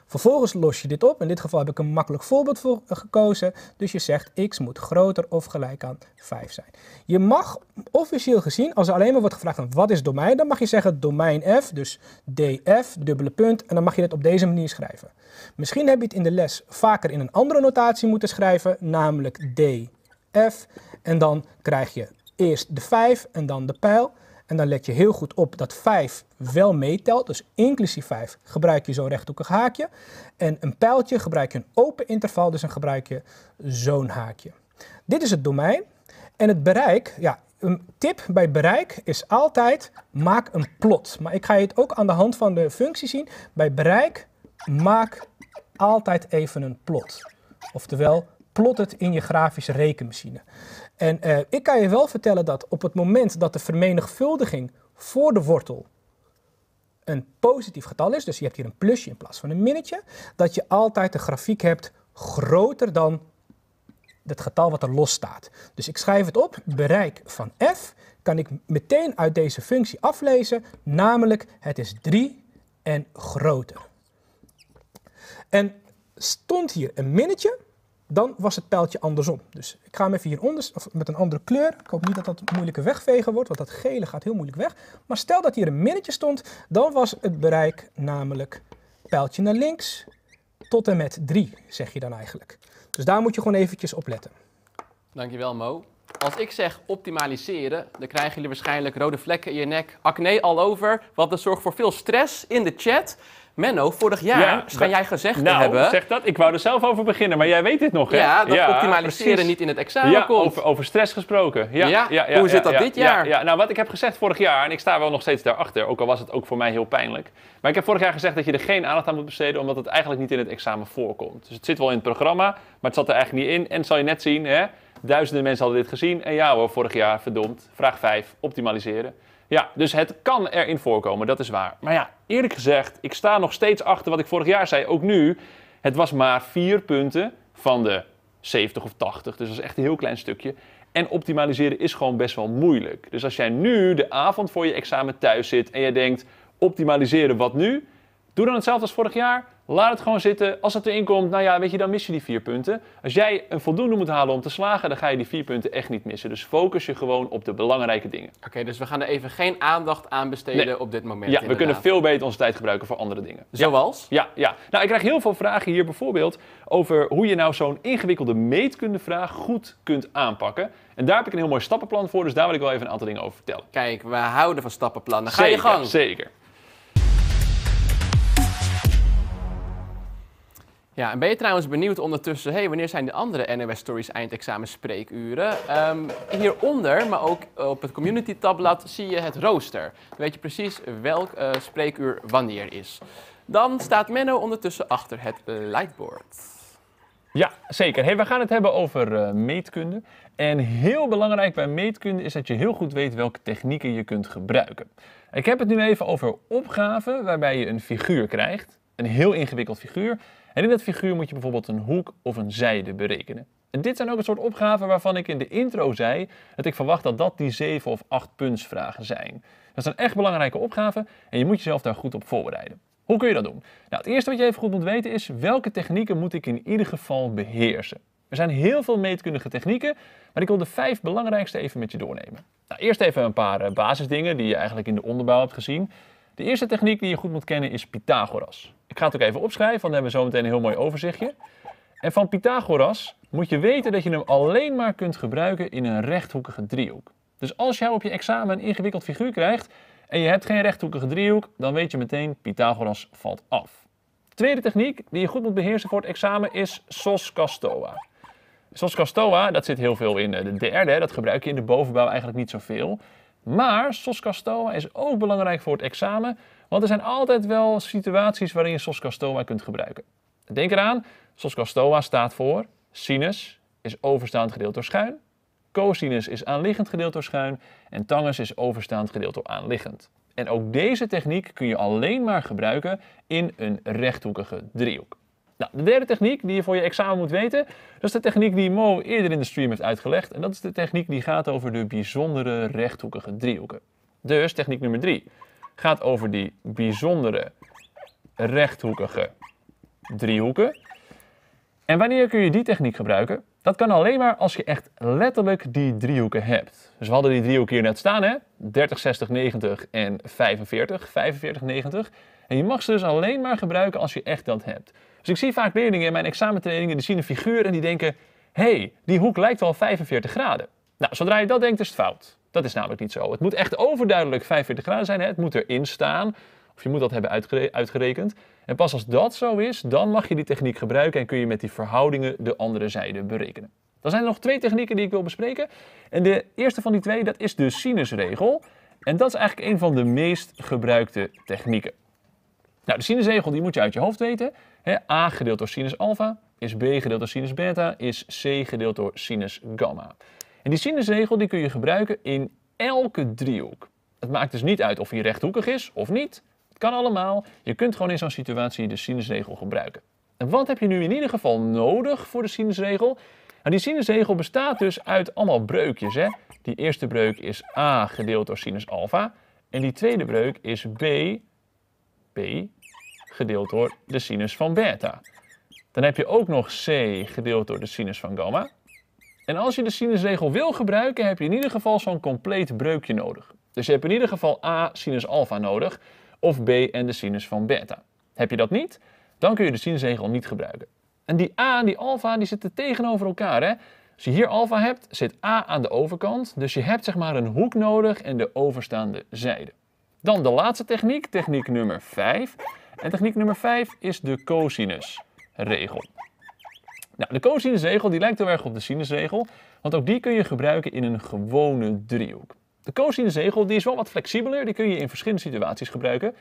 Vervolgens los je dit op. In dit geval heb ik een makkelijk voorbeeld voor eh, gekozen. Dus je zegt x moet groter of gelijk aan 5 zijn. Je mag officieel gezien, als er alleen maar wordt gevraagd wat is domein, dan mag je zeggen domein f, dus df, dubbele punt. En dan mag je het op deze manier schrijven. Misschien heb je het in de les vaker in een andere notatie moeten schrijven, namelijk df. En dan krijg je eerst de 5 en dan de pijl. En dan let je heel goed op dat 5 wel meetelt. Dus inclusief 5 gebruik je zo'n rechthoekig haakje. En een pijltje gebruik je een open interval, dus dan gebruik je zo'n haakje. Dit is het domein. En het bereik, ja, een tip bij bereik is altijd maak een plot. Maar ik ga je het ook aan de hand van de functie zien. Bij bereik maak altijd even een plot. Oftewel, plot het in je grafische rekenmachine. En eh, ik kan je wel vertellen dat op het moment dat de vermenigvuldiging voor de wortel een positief getal is, dus je hebt hier een plusje in plaats van een minnetje, dat je altijd de grafiek hebt groter dan het getal wat er los staat. Dus ik schrijf het op, bereik van f kan ik meteen uit deze functie aflezen, namelijk het is 3 en groter. En stond hier een minnetje, dan was het pijltje andersom. Dus ik ga hem even hieronder, of met een andere kleur. Ik hoop niet dat dat moeilijke wegvegen wordt, want dat gele gaat heel moeilijk weg. Maar stel dat hier een minnetje stond, dan was het bereik namelijk pijltje naar links tot en met 3, zeg je dan eigenlijk. Dus daar moet je gewoon eventjes op letten. Dankjewel Mo. Als ik zeg optimaliseren, dan krijgen jullie waarschijnlijk rode vlekken in je nek, acne al over, wat dat dus zorgt voor veel stress in de chat. Menno, vorig jaar ja, schijn jij gezegd te nou, hebben... zeg dat. Ik wou er zelf over beginnen, maar jij weet dit nog, hè? Ja, dat optimaliseren niet in het examen komt. Over, over stress gesproken. Ja, ja, hoe zit dat dit jaar? Ja, Nou, wat ik heb gezegd vorig jaar, en ik sta wel nog steeds daarachter... ook al was het ook voor mij heel pijnlijk... maar ik heb vorig jaar gezegd dat je er geen aandacht aan moet besteden... omdat het eigenlijk niet in het examen voorkomt. Dus het zit wel in het programma, maar het zat er eigenlijk niet in. En zal je net zien, hè? Duizenden mensen hadden dit gezien. En ja hoor, vorig jaar, verdomd. Vraag 5, optimaliseren. Ja, dus het kan erin voorkomen, dat is waar. Maar ja, eerlijk gezegd, ik sta nog steeds achter wat ik vorig jaar zei, ook nu. Het was maar vier punten van de 70 of 80, dus dat is echt een heel klein stukje. En optimaliseren is gewoon best wel moeilijk. Dus als jij nu de avond voor je examen thuis zit en jij denkt, optimaliseren wat nu? Doe dan hetzelfde als vorig jaar. Laat het gewoon zitten. Als het erin komt, nou ja, weet je, dan mis je die vier punten. Als jij een voldoende moet halen om te slagen, dan ga je die vier punten echt niet missen. Dus focus je gewoon op de belangrijke dingen. Oké, dus we gaan er even geen aandacht aan besteden op dit moment. Ja, we kunnen veel beter onze tijd gebruiken voor andere dingen. Zoals? Ja, ja. Nou, ik krijg heel veel vragen hier bijvoorbeeld over hoe je nou zo'n ingewikkelde meetkundevraag goed kunt aanpakken. En daar heb ik een heel mooi stappenplan voor, dus daar wil ik wel even een aantal dingen over vertellen. Kijk, we houden van stappenplannen. Ga je gang. Zeker. Ja, en ben je trouwens benieuwd ondertussen, hey, wanneer zijn de andere NOS Stories eindexamen spreekuren? Ehm, hieronder, maar ook op het community tabblad, zie je het rooster. Dan weet je precies welk eh, spreekuur wanneer is. Dan staat Menno ondertussen achter het lightboard. Ja, zeker. Hey, we gaan het hebben over eh, meetkunde. En heel belangrijk bij meetkunde is dat je heel goed weet welke technieken je kunt gebruiken. Ik heb het nu even over opgaven waarbij je een figuur krijgt, een heel ingewikkeld figuur. En in dat figuur moet je bijvoorbeeld een hoek of een zijde berekenen. En dit zijn ook een soort opgaven waarvan ik in de intro zei dat ik verwacht dat dat die 7 of 8 puntsvragen zijn. Dat zijn echt belangrijke opgaven en je moet jezelf daar goed op voorbereiden. Hoe kun je dat doen? Nou, het eerste wat je even goed moet weten is welke technieken moet ik in ieder geval beheersen. Er zijn heel veel meetkundige technieken, maar ik wil de vijf belangrijkste even met je doornemen. Nou, eerst even een paar eh, basisdingen die je eigenlijk in de onderbouw hebt gezien. De eerste techniek die je goed moet kennen is Pythagoras. Ik ga het ook even opschrijven, want dan hebben we zo meteen een heel mooi overzichtje. En van Pythagoras moet je weten dat je hem alleen maar kunt gebruiken in een rechthoekige driehoek. Dus als jij op je examen een ingewikkeld figuur krijgt en je hebt geen rechthoekige driehoek, dan weet je meteen Pythagoras valt af. Tweede techniek die je goed moet beheersen voor het examen is SOS-CASTOA. SOS-CASTOA, dat zit heel veel in eh, de derde, dat gebruik je in de bovenbouw eigenlijk niet zoveel. Maar SOS-CASTOA is ook belangrijk voor het examen, want er zijn altijd wel situaties waarin je Soscastoma kunt gebruiken. Denk eraan, Soscastoma staat voor sinus is overstaand gedeeld door schuin, cosinus is aanliggend gedeeld door schuin en tangens is overstaand gedeeld door aanliggend. En ook deze techniek kun je alleen maar gebruiken in een rechthoekige driehoek. Nou, de derde techniek die je voor je examen moet weten, dat is de techniek die Mo eerder in de stream heeft uitgelegd. En dat is de techniek die gaat over de bijzondere rechthoekige driehoeken. Dus techniek nummer 3 gaat over die bijzondere rechthoekige driehoeken. En wanneer kun je die techniek gebruiken? Dat kan alleen maar als je echt letterlijk die driehoeken hebt. Dus we hadden die driehoeken hier net staan, hè? 30, 60, 90 en 45, 45, 90. En je mag ze dus alleen maar gebruiken als je echt dat hebt. Dus ik zie vaak leerlingen in mijn examentrainingen, die zien een figuur en die denken... hé, hey, die hoek lijkt wel 45 graden. Nou, zodra je dat denkt is het fout. Dat is namelijk niet zo. Het moet echt overduidelijk 45 graden zijn. Hè? Het moet erin staan. Of je moet dat hebben uitgerekend. En pas als dat zo is, dan mag je die techniek gebruiken en kun je met die verhoudingen de andere zijde berekenen. Dan zijn er nog twee technieken die ik wil bespreken. En de eerste van die twee, dat is de sinusregel. En dat is eigenlijk een van de meest gebruikte technieken. Nou, de sinusregel die moet je uit je hoofd weten. A gedeeld door sinus alpha is B gedeeld door sinus beta is C gedeeld door sinus gamma. En die sinusregel die kun je gebruiken in elke driehoek. Het maakt dus niet uit of hij rechthoekig is of niet. Het kan allemaal. Je kunt gewoon in zo'n situatie de sinusregel gebruiken. En wat heb je nu in ieder geval nodig voor de sinusregel? Nou, die sinusregel bestaat dus uit allemaal breukjes. Hè? Die eerste breuk is a gedeeld door sinus alfa. En die tweede breuk is b, b gedeeld door de sinus van beta. Dan heb je ook nog c gedeeld door de sinus van gamma. En als je de sinusregel wil gebruiken, heb je in ieder geval zo'n compleet breukje nodig. Dus je hebt in ieder geval a sinus alfa nodig of b en de sinus van beta. Heb je dat niet, dan kun je de sinusregel niet gebruiken. En die a en die alfa die zitten tegenover elkaar. Hè? Als je hier alfa hebt, zit a aan de overkant. Dus je hebt zeg maar een hoek nodig en de overstaande zijde. Dan de laatste techniek, techniek nummer 5. En techniek nummer 5 is de cosinusregel. Nou, de cosinusregel die lijkt heel erg op de sinusregel, want ook die kun je gebruiken in een gewone driehoek. De cosinusregel die is wel wat flexibeler, die kun je in verschillende situaties gebruiken.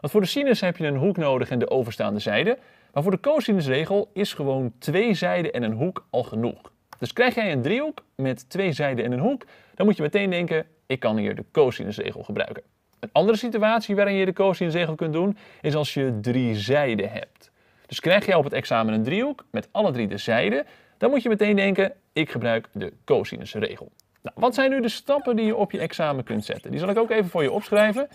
Want voor de sinus heb je een hoek nodig en de overstaande zijde, maar voor de cosinusregel is gewoon twee zijden en een hoek al genoeg. Dus krijg jij een driehoek met twee zijden en een hoek, dan moet je meteen denken, ik kan hier de cosinusregel gebruiken. Een andere situatie waarin je de cosinusregel kunt doen, is als je drie zijden hebt. Dus krijg jij op het examen een driehoek met alle drie de zijden, dan moet je meteen denken, ik gebruik de cosinusregel. Nou, wat zijn nu de stappen die je op je examen kunt zetten? Die zal ik ook even voor je opschrijven.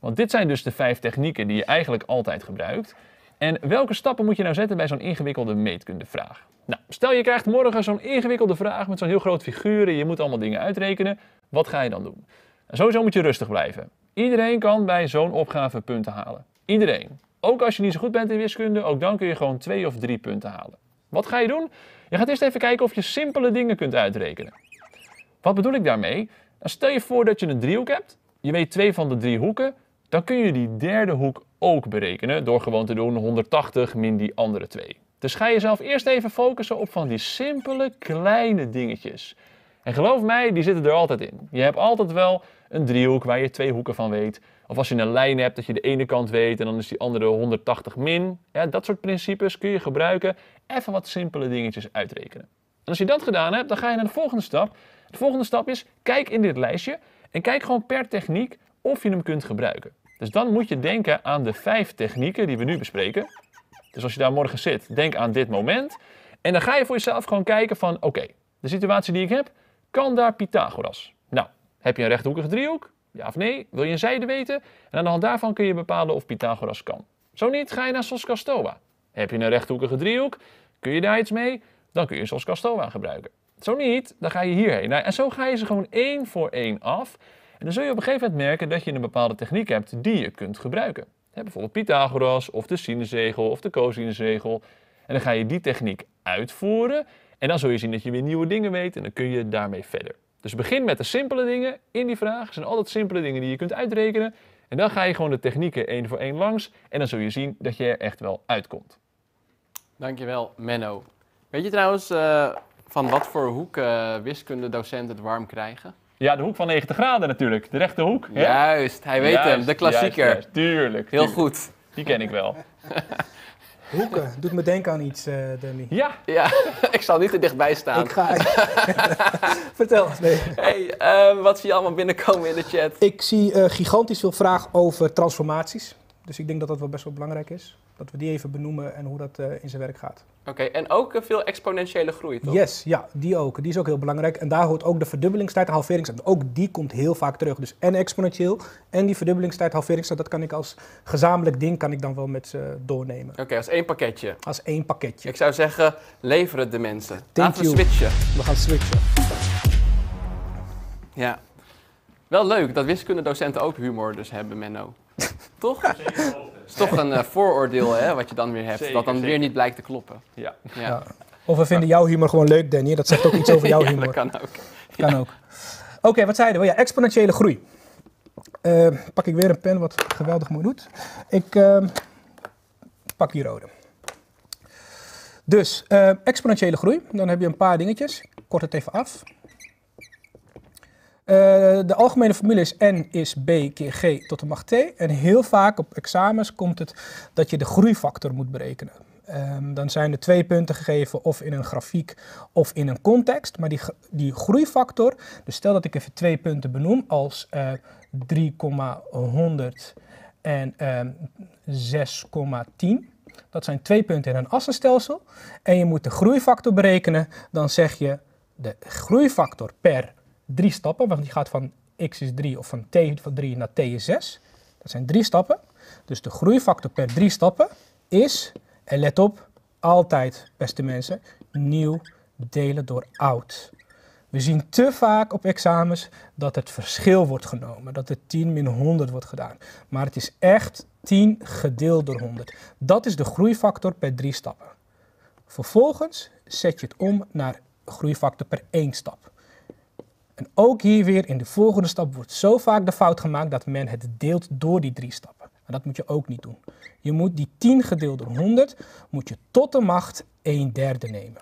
Want dit zijn dus de vijf technieken die je eigenlijk altijd gebruikt. En welke stappen moet je nou zetten bij zo'n ingewikkelde meetkundevraag? Nou, stel je krijgt morgen zo'n ingewikkelde vraag met zo'n heel groot en je moet allemaal dingen uitrekenen. Wat ga je dan doen? En nou, sowieso moet je rustig blijven. Iedereen kan bij zo'n opgave punten halen. Iedereen. Ook als je niet zo goed bent in wiskunde, ook dan kun je gewoon twee of drie punten halen. Wat ga je doen? Je gaat eerst even kijken of je simpele dingen kunt uitrekenen. Wat bedoel ik daarmee? stel je voor dat je een driehoek hebt. Je weet twee van de drie hoeken. Dan kun je die derde hoek ook berekenen door gewoon te doen 180 min die andere twee. Dus ga jezelf eerst even focussen op van die simpele kleine dingetjes. En geloof mij, die zitten er altijd in. Je hebt altijd wel een driehoek waar je twee hoeken van weet. Of als je een lijn hebt dat je de ene kant weet en dan is die andere 180 min. Ja, dat soort principes kun je gebruiken. Even wat simpele dingetjes uitrekenen. En als je dat gedaan hebt, dan ga je naar de volgende stap. De volgende stap is, kijk in dit lijstje en kijk gewoon per techniek of je hem kunt gebruiken. Dus dan moet je denken aan de vijf technieken die we nu bespreken. Dus als je daar morgen zit, denk aan dit moment. En dan ga je voor jezelf gewoon kijken van, oké, de situatie die ik heb, kan daar Pythagoras? Nou, heb je een rechthoekige driehoek? Ja of nee? Wil je een zijde weten? En aan de hand daarvan kun je bepalen of Pythagoras kan. Zo niet, ga je naar sos Heb je een rechthoekige driehoek? Kun je daar iets mee? Dan kun je sos gebruiken. Zo niet, dan ga je hierheen. Nou, en zo ga je ze gewoon één voor één af. En dan zul je op een gegeven moment merken dat je een bepaalde techniek hebt die je kunt gebruiken. bijvoorbeeld Pythagoras of de sinusregel of de cosinusregel. En dan ga je die techniek uitvoeren. En dan zul je zien dat je weer nieuwe dingen weet en dan kun je daarmee verder. Dus begin met de simpele dingen in die vraag. Er zijn altijd simpele dingen die je kunt uitrekenen. En dan ga je gewoon de technieken één voor één langs. En dan zul je zien dat je er echt wel uitkomt. Dankjewel, Menno. Weet je trouwens eh, van wat voor hoek uh, eh, wiskundedocenten het warm krijgen? Ja, de hoek van 90 graden natuurlijk. De rechte hoek. Juist, hij weet hem. De klassieker. Juist, tuurlijk. Heel goed. Die ken ik wel. Hoeken. Doet me denken aan iets, eh, danny Ja. ja, ik zal niet te dichtbij staan. Ik ga. Vertel. Nee. Hey, ehm, wat zie je allemaal binnenkomen in de chat? Ik zie eh, gigantisch veel vraag over transformaties. Dus ik denk dat dat wel best wel belangrijk is. Dat we die even benoemen en hoe dat eh, in zijn werk gaat. Oké, en ook eh, veel exponentiële groei, toch? Yes, ja, die ook. Die is ook heel belangrijk. En daar hoort ook de verdubbelingstijd en halveringstijd. Ook die komt heel vaak terug. Dus en exponentieel en die verdubbelingstijd, halveringstijd, nou, dat kan ik als gezamenlijk ding kan ik dan wel met ze doornemen. Oké, als één pakketje. Als één pakketje. Ik zou zeggen, lever het de mensen. Thank Laten we switchen. We gaan switchen. Ja. Wel leuk dat wiskundedocenten ook humor dus hebben, Menno. toch? is toch een eh, vooroordeel hè, wat je dan weer hebt, dat dan weer niet blijkt te kloppen. Ja. ja. Of we vinden jouw humor gewoon leuk, Danny. Dat zegt ook iets over jouw humor. dat kan ook. Dat kan ook. Oké, wat zeiden we? Ja, exponentiële groei. Eh, pak ik weer een pen wat geweldig mooi doet. Ik ehm, pak die rode. Dus eh, exponentiële groei. Dan heb je een paar dingetjes. Ik kort het even af. Eh, de algemene formule is n is b keer g tot de macht t. En heel vaak op examens komt het dat je de groeifactor moet berekenen. Ehm, dan zijn er twee punten gegeven, of in een grafiek of in een context. Maar die, die groeifactor, dus stel dat ik even twee punten benoem als 3,100 eh, en 6,10. Ehm, dat zijn twee punten in een assenstelsel. En je moet de groeifactor berekenen. Dan zeg je de groeifactor per drie stappen, want die gaat van x is 3 of van t van 3 naar t is 6. Dat zijn drie stappen. Dus de groeifactor per drie stappen is, en let op, altijd, beste mensen, nieuw delen door oud. We zien te vaak op examens dat het verschil wordt genomen, dat het 10 min 100 wordt gedaan. Maar het is echt 10 gedeeld door 100. Dat is de groeifactor per drie stappen. Vervolgens zet je het om naar groeifactor per één stap. En ook hier weer in de volgende stap wordt zo vaak de fout gemaakt dat men het deelt door die drie stappen. En dat moet je ook niet doen. Je moet die 10 gedeeld door 100, moet je tot de macht 1 derde nemen.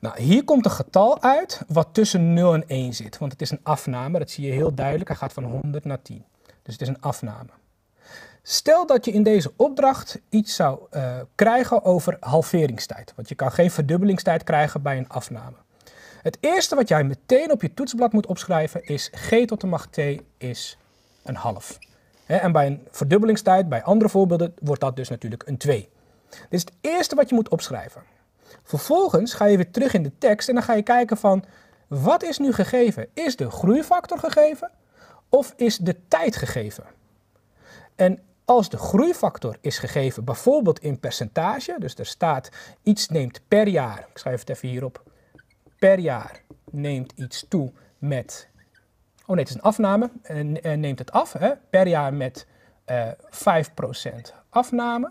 Nou, hier komt een getal uit wat tussen 0 en 1 zit. Want het is een afname, dat zie je heel duidelijk. Hij gaat van 100 naar 10. Dus het is een afname. Stel dat je in deze opdracht iets zou eh, krijgen over halveringstijd. Want je kan geen verdubbelingstijd krijgen bij een afname. Het eerste wat jij meteen op je toetsblad moet opschrijven is g tot de macht t is een half. En bij een verdubbelingstijd, bij andere voorbeelden, wordt dat dus natuurlijk een 2. Dit is het eerste wat je moet opschrijven. Vervolgens ga je weer terug in de tekst en dan ga je kijken van wat is nu gegeven? Is de groeifactor gegeven of is de tijd gegeven? En als de groeifactor is gegeven, bijvoorbeeld in percentage, dus er staat iets neemt per jaar, ik schrijf het even hierop, per jaar neemt iets toe met. Oh nee, het is een afname. En eh, eh, neemt het af hè, per jaar met uh, eh, 5% afname.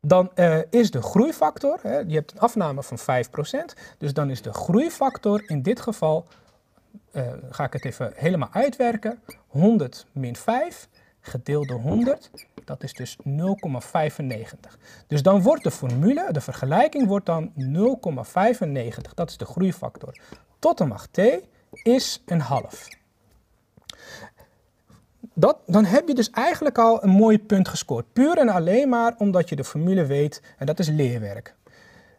Dan is de groeifactor, hè, je hebt een afname van 5%, dus dan is de groeifactor in dit geval, ga ik het even helemaal uitwerken, 100 min 5 gedeeld door 100, dat is dus 0,95. Dus dan wordt de formule, de vergelijking wordt dan 0,95, dat is de groeifactor. Tot en macht t is een half. Dat, dan heb je dus eigenlijk al een mooi punt gescoord. Puur en alleen maar omdat je de formule weet en dat is leerwerk.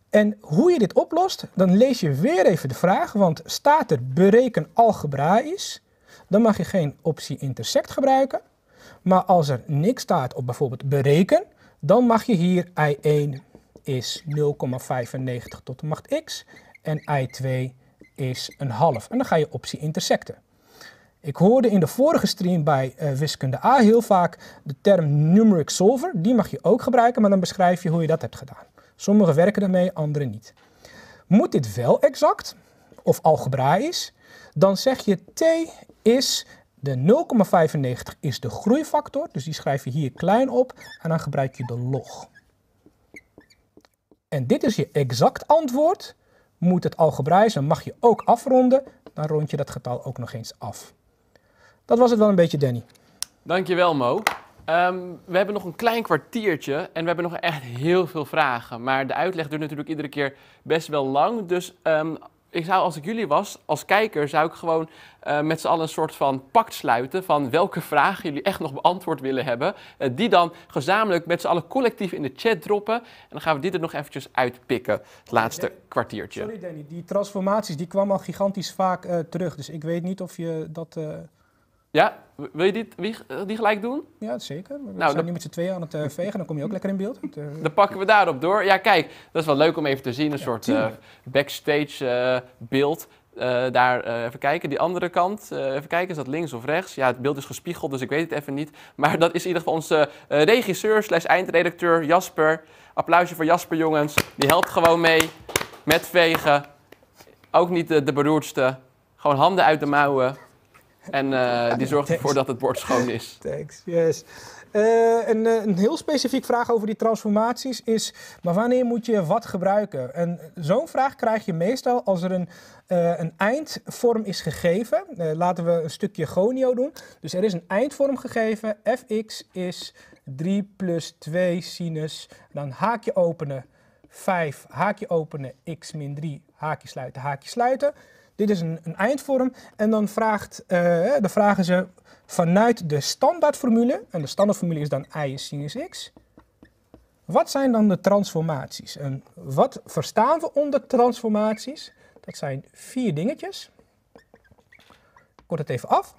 En hoe je dit oplost, dan lees je weer even de vraag, want staat er bereken algebraisch, dan mag je geen optie intersect gebruiken. Maar als er niks staat op bijvoorbeeld bereken, dan mag je hier i1 is 0,95 tot de macht x en i2 is een half. En dan ga je optie intersecten. Ik hoorde in de vorige stream bij eh, wiskunde A heel vaak de term numeric solver. Die mag je ook gebruiken, maar dan beschrijf je hoe je dat hebt gedaan. Sommigen werken ermee, anderen niet. Moet dit wel exact of algebraisch, dan zeg je t is de 0,95 is de groeifactor, dus die schrijf je hier klein op en dan gebruik je de log. En dit is je exact antwoord. Moet het algebraisch en mag je ook afronden, dan rond je dat getal ook nog eens af. Dat was het wel een beetje, Danny. Dankjewel, Mo. Ehm, we hebben nog een klein kwartiertje en we hebben nog echt heel veel vragen. Maar de uitleg duurt natuurlijk iedere keer best wel lang. Dus ehm, ik zou, als ik jullie was, als kijker, zou ik gewoon eh, met z'n allen een soort van pact sluiten van welke vragen jullie echt nog beantwoord willen hebben. Eh, die dan gezamenlijk met z'n allen collectief in de chat droppen. En dan gaan we dit er nog eventjes uitpikken, het laatste kwartiertje. Sorry Danny, die transformaties die kwamen al gigantisch vaak eh, terug. Dus ik weet niet of je dat... Ja, wil je dit, eh, die gelijk doen? Ja, zeker. We nou, zijn nu met z'n tweeën aan het eh, vegen, dan kom je ook lekker in beeld. Eh, dan pakken we daarop door. Ja, kijk, dat is wel leuk om even te zien. Een soort backstage beeld. daar even kijken, die andere kant. even kijken, is dat links of rechts? Ja, het beeld is gespiegeld, dus ik weet het even niet. Maar dat is in ieder geval onze regisseur slash eindredacteur Jasper. Applausje voor Jasper, jongens. Die helpt gewoon mee met vegen. Ook niet de, de beroerdste. Gewoon handen uit de mouwen. En eh, die zorgt ervoor dat het bord schoon is. Thanks, yes. Uh, een, eh, een, heel specifiek vraag over die transformaties is: maar wanneer moet je wat gebruiken? En zo'n vraag krijg je meestal als er een, een eindvorm is gegeven. laten we een stukje gonio doen. Dus er is een eindvorm gegeven. fx is 3 plus 2 sinus. Dan haakje openen 5, haakje openen x min 3, haakje sluiten, haakje sluiten dit is een, een eindvorm. En dan, vraagt, eh, dan vragen ze vanuit de standaardformule, en de standaardformule is dan i is sin x, wat zijn dan de transformaties? En wat verstaan we onder transformaties? Dat zijn vier dingetjes. Ik kort het even af.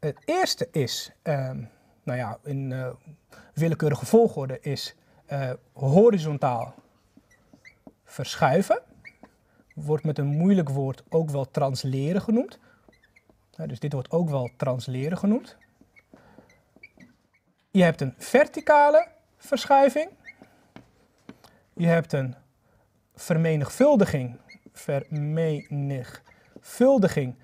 Het eerste is, ehm, nou ja, in eh, willekeurige volgorde is eh, horizontaal verschuiven wordt met een moeilijk woord ook wel transleren genoemd. dus dit wordt ook wel transleren genoemd. Je hebt een verticale verschuiving. Je hebt een vermenigvuldiging, vermenigvuldiging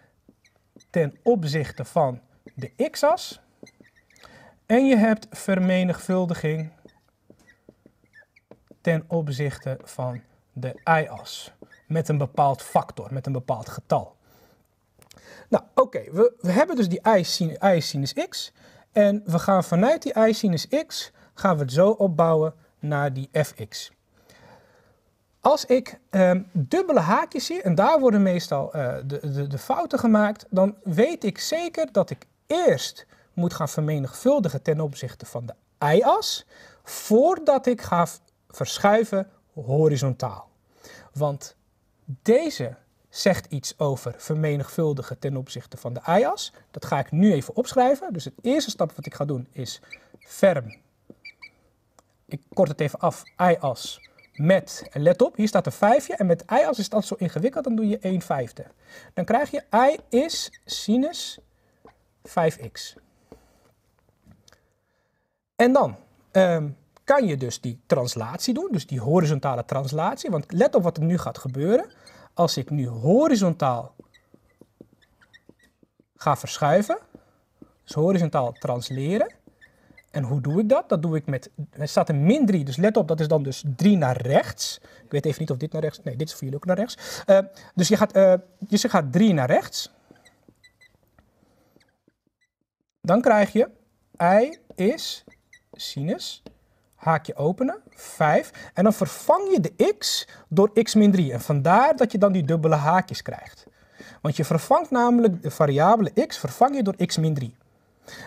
ten opzichte van de x-as. En je hebt vermenigvuldiging ten opzichte van de y-as met een bepaald factor, met een bepaald getal. Nou, oké, we, we, hebben dus die i-sinus x. En we gaan vanuit die i-sinus x gaan we het zo opbouwen naar die fx. Als ik ehm, dubbele haakjes zie, en daar worden meestal eh, de, de, de fouten gemaakt, dan weet ik zeker dat ik eerst moet gaan vermenigvuldigen ten opzichte van de i-as, voordat ik ga verschuiven horizontaal. Want deze zegt iets over vermenigvuldigen ten opzichte van de i-as. Dat ga ik nu even opschrijven. Dus het eerste stap wat ik ga doen is ferm. Ik kort het even af, i-as met, en let op, hier staat een vijfje en met i-as is dat zo ingewikkeld, dan doe je 1 vijfde. Dan krijg je i is sinus 5x. En dan, um, kan je dus die translatie doen, dus die horizontale translatie. Want let op wat er nu gaat gebeuren. Als ik nu horizontaal ga verschuiven, dus horizontaal transleren. En hoe doe ik dat? Dat doe ik met, er staat een min 3, dus let op, dat is dan dus 3 naar rechts. Ik weet even niet of dit naar rechts, nee, dit is voor jullie ook naar rechts. Eh, dus, je gaat, uh, je gaat 3 naar rechts. Dan krijg je i is sinus haakje openen, 5. En dan vervang je de x door x min 3. En vandaar dat je dan die dubbele haakjes krijgt. Want je vervangt namelijk de variabele x vervang je door x min 3.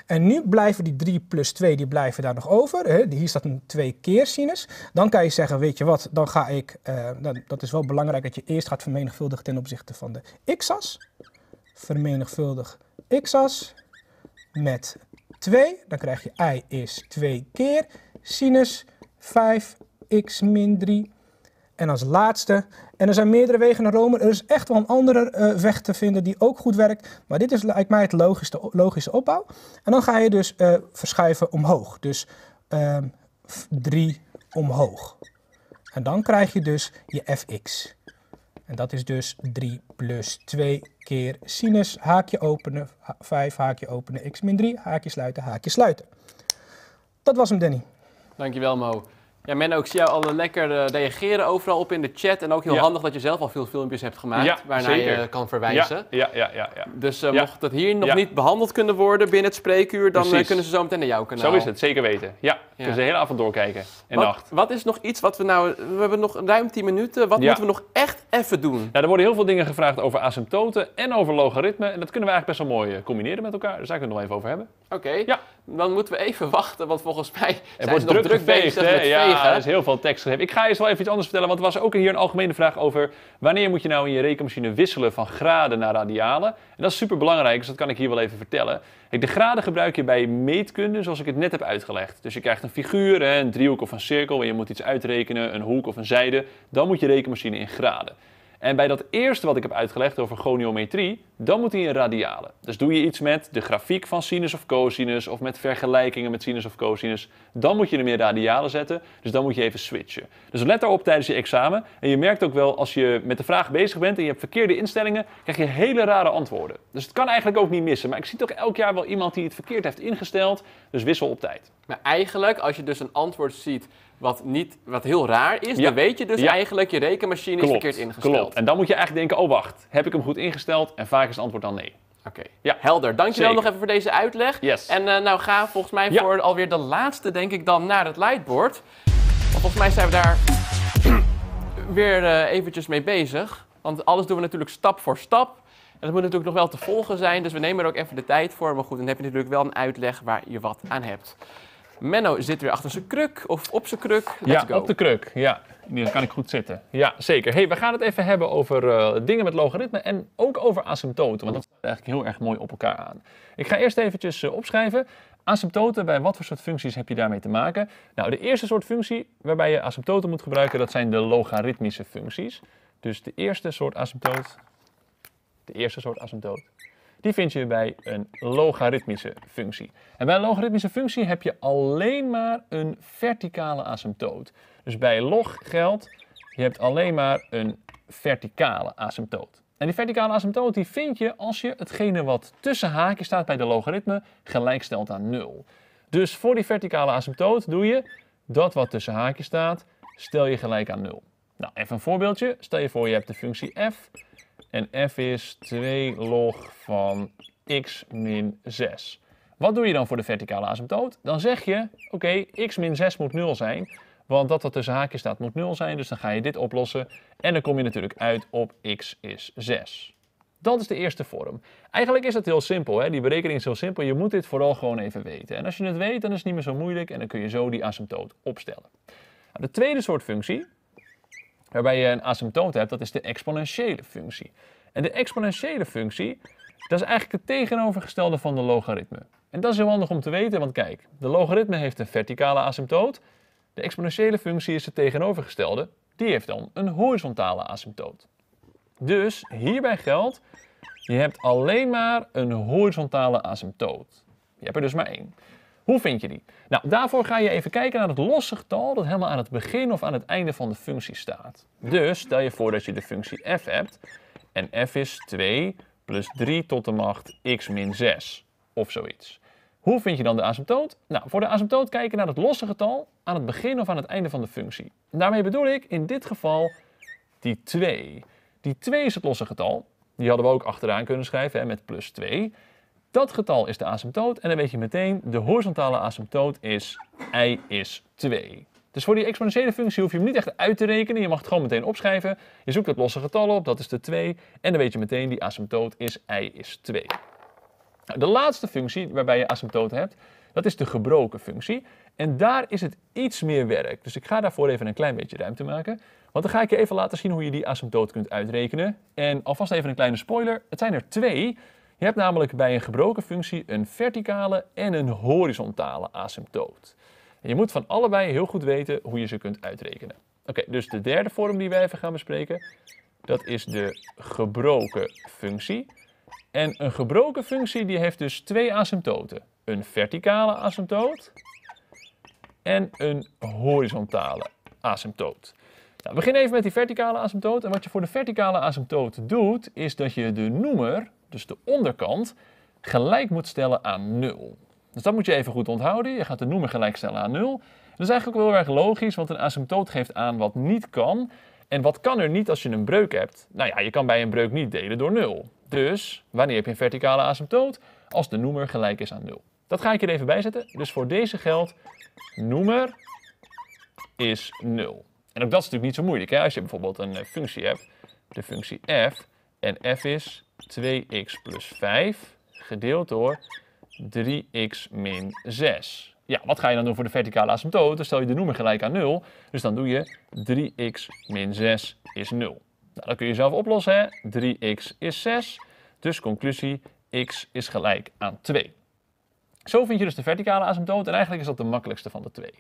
En nu blijven die 3 plus 2, die blijven daar nog over. Hier staat een 2 keer sinus. Dan kan je zeggen, weet je wat, dan ga ik, eh, dat is wel belangrijk dat je eerst gaat vermenigvuldigen ten opzichte van de x-as. Vermenigvuldig x-as met 2. Dan krijg je i is 2 keer sinus 5x min 3. En als laatste, en er zijn meerdere wegen naar Rome, er is echt wel een andere eh, weg te vinden die ook goed werkt, maar dit is lijkt mij het logische, logische opbouw. En dan ga je dus eh, verschuiven omhoog, dus 3 ehm, omhoog. En dan krijg je dus je fx. En dat is dus 3 plus 2 keer sinus, haakje openen, 5, haakje openen, x min 3, haakje sluiten, haakje sluiten. Dat was hem, Danny. Dankjewel Mo. Ja, men ook zie jou al lekker eh, reageren overal op in de chat. En ook heel handig dat je zelf al veel filmpjes hebt gemaakt ja, waarnaar je kan verwijzen. Ja, ja, ja. ja dus uh, mocht dat hier nog niet behandeld kunnen worden binnen het spreekuur, dan eh, kunnen ze zo meteen naar jouw kanaal. Zo is het, zeker weten. Ja, kunnen ze de hele avond doorkijken en wat, nacht. Wat is nog iets wat we nou... We hebben nog ruim 10 minuten. Wat moeten we nog echt Even doen. er worden heel veel dingen gevraagd over asymptoten en over logaritme En dat kunnen we eigenlijk best wel mooi eh, combineren met elkaar. daar kunnen we het nog even over hebben. Oké, ja. dan moeten we even wachten, want volgens mij zijn het wordt ze druk, druk bezig met ja, vegen. er is heel veel tekst gegeven. Ik ga eens wel even iets anders vertellen, want er was ook hier een algemene vraag over... wanneer moet je nou in je rekenmachine wisselen van graden naar radialen? En dat is super belangrijk, dus dat kan ik hier wel even vertellen. de graden gebruik je bij meetkunde zoals ik het net heb uitgelegd. Dus je krijgt een figuur, een driehoek of een cirkel... en je moet iets uitrekenen, een hoek of een zijde. Dan moet je rekenmachine in graden. En bij dat eerste wat ik heb uitgelegd over goniometrie, dan moet hij in radialen. Dus doe je iets met de grafiek van sinus of cosinus of met vergelijkingen met sinus of cosinus, dan moet je er meer radialen zetten. Dus dan moet je even switchen. Dus let daarop tijdens je examen. En je merkt ook wel als je met de vraag bezig bent en je hebt verkeerde instellingen, krijg je hele rare antwoorden. Dus het kan eigenlijk ook niet missen. Maar ik zie toch elk jaar wel iemand die het verkeerd heeft ingesteld. Dus wissel op tijd. Maar eigenlijk, als je dus een antwoord ziet wat, niet, wat heel raar is. Dan weet je dus ja. eigenlijk, je rekenmachine klopt, is verkeerd ingesteld. Klopt, en dan moet je eigenlijk denken, oh wacht, heb ik hem goed ingesteld? En vaak is het antwoord dan nee. Oké, ja. helder. Dankjewel nog even voor deze uitleg. Yes. En eh, nou ga volgens mij voor alweer de laatste, denk ik, dan naar het lightboard. Want volgens mij zijn we daar weer uh, eventjes mee bezig. Want alles doen we natuurlijk stap voor stap. En dat moet natuurlijk nog wel te volgen zijn, dus we nemen er ook even de tijd voor. Maar goed, dan heb je natuurlijk wel een uitleg waar je wat aan hebt. Menno zit weer achter zijn kruk of op zijn kruk. Let's ja, op de kruk. Ja, dan kan ik goed zitten. Ja, zeker. Hey, we gaan het even hebben over eh, dingen met logaritme en ook over asymptoten. Want dat staat eigenlijk heel erg mooi op elkaar aan. Ik ga eerst eventjes eh, opschrijven. Asymptoten, bij wat voor soort functies heb je daarmee te maken? Nou, de eerste soort functie waarbij je asymptoten moet gebruiken, dat zijn de logaritmische functies. Dus de eerste soort asymptoot, de eerste soort asymptoot die vind je bij een logaritmische functie. En bij een logaritmische functie heb je alleen maar een verticale asymptoot. Dus bij log geldt, je hebt alleen maar een verticale asymptoot. En die verticale asymptoot die vind je als je hetgene wat tussen haakjes staat bij de logaritme gelijk stelt aan 0. Dus voor die verticale asymptoot doe je dat wat tussen haakjes staat, stel je gelijk aan 0. Nou, even een voorbeeldje. Stel je voor je hebt de functie f en f is 2 log van x min 6. Wat doe je dan voor de verticale asymptoot? Dan zeg je, oké, x min 6 moet 0 zijn, want dat wat tussen haakjes staat moet 0 zijn, dus dan ga je dit oplossen. En dan kom je natuurlijk uit op x is 6. Dat is de eerste vorm. Eigenlijk is dat heel simpel, hè? die berekening is heel simpel. Je moet dit vooral gewoon even weten. En als je het weet, dan is het niet meer zo moeilijk en dan kun je zo die asymptoot opstellen. Nou, de tweede soort functie, waarbij je een asymptoot hebt, dat is de exponentiële functie. En de exponentiële functie, dat is eigenlijk het tegenovergestelde van de logaritme. En dat is heel handig om te weten, want kijk, de logaritme heeft een verticale asymptoot. De exponentiële functie is het tegenovergestelde. Die heeft dan een horizontale asymptoot. Dus hierbij geldt, je hebt alleen maar een horizontale asymptoot. Je hebt er dus maar één. Hoe vind je die? Nou, daarvoor ga je even kijken naar het losse getal dat helemaal aan het begin of aan het einde van de functie staat. Dus stel je voor dat je de functie f hebt en f is 2 plus 3 tot de macht x min 6 of zoiets. Hoe vind je dan de asymptoot? Nou, voor de asymptoot kijken naar het losse getal aan het begin of aan het einde van de functie. Daarmee bedoel ik in dit geval die 2. Die 2 is het losse getal. Die hadden we ook achteraan kunnen schrijven hè, met plus 2. Dat getal is de asymptoot en dan weet je meteen, de horizontale asymptoot is i is 2. Dus voor die exponentiële functie hoef je hem niet echt uit te rekenen, je mag het gewoon meteen opschrijven. Je zoekt dat losse getal op, dat is de 2, en dan weet je meteen, die asymptoot is i is 2. De laatste functie waarbij je asymptoot hebt, dat is de gebroken functie. En daar is het iets meer werk. Dus ik ga daarvoor even een klein beetje ruimte maken. Want dan ga ik je even laten zien hoe je die asymptoot kunt uitrekenen. En alvast even een kleine spoiler, het zijn er twee. Je hebt namelijk bij een gebroken functie een verticale en een horizontale asymptoot. En je moet van allebei heel goed weten hoe je ze kunt uitrekenen. Oké, dus de derde vorm die wij even gaan bespreken, dat is de gebroken functie. En een gebroken functie die heeft dus twee asymptoten. Een verticale asymptoot en een horizontale asymptoot. Nou, we beginnen even met die verticale asymptoot. En wat je voor de verticale asymptoot doet, is dat je de noemer dus de onderkant, gelijk moet stellen aan 0. Dus dat moet je even goed onthouden. Je gaat de noemer gelijk stellen aan 0. Dat is eigenlijk wel heel erg logisch, want een asymptoot geeft aan wat niet kan. En wat kan er niet als je een breuk hebt? Nou ja, je kan bij een breuk niet delen door 0. Dus wanneer heb je een verticale asymptoot? Als de noemer gelijk is aan 0. Dat ga ik er even bij zetten. Dus voor deze geldt noemer is 0. En ook dat is natuurlijk niet zo moeilijk. Hè? Als je bijvoorbeeld een eh, functie hebt, de functie f, en f is 2x plus 5 gedeeld door 3x min 6. Ja, wat ga je dan doen voor de verticale asymptoot? Dan stel je de noemer gelijk aan 0. Dus dan doe je 3x min 6 is 0. Nou, dat kun je zelf oplossen. Hè? 3x is 6. Dus conclusie, x is gelijk aan 2. Zo vind je dus de verticale asymptoot en eigenlijk is dat de makkelijkste van de twee.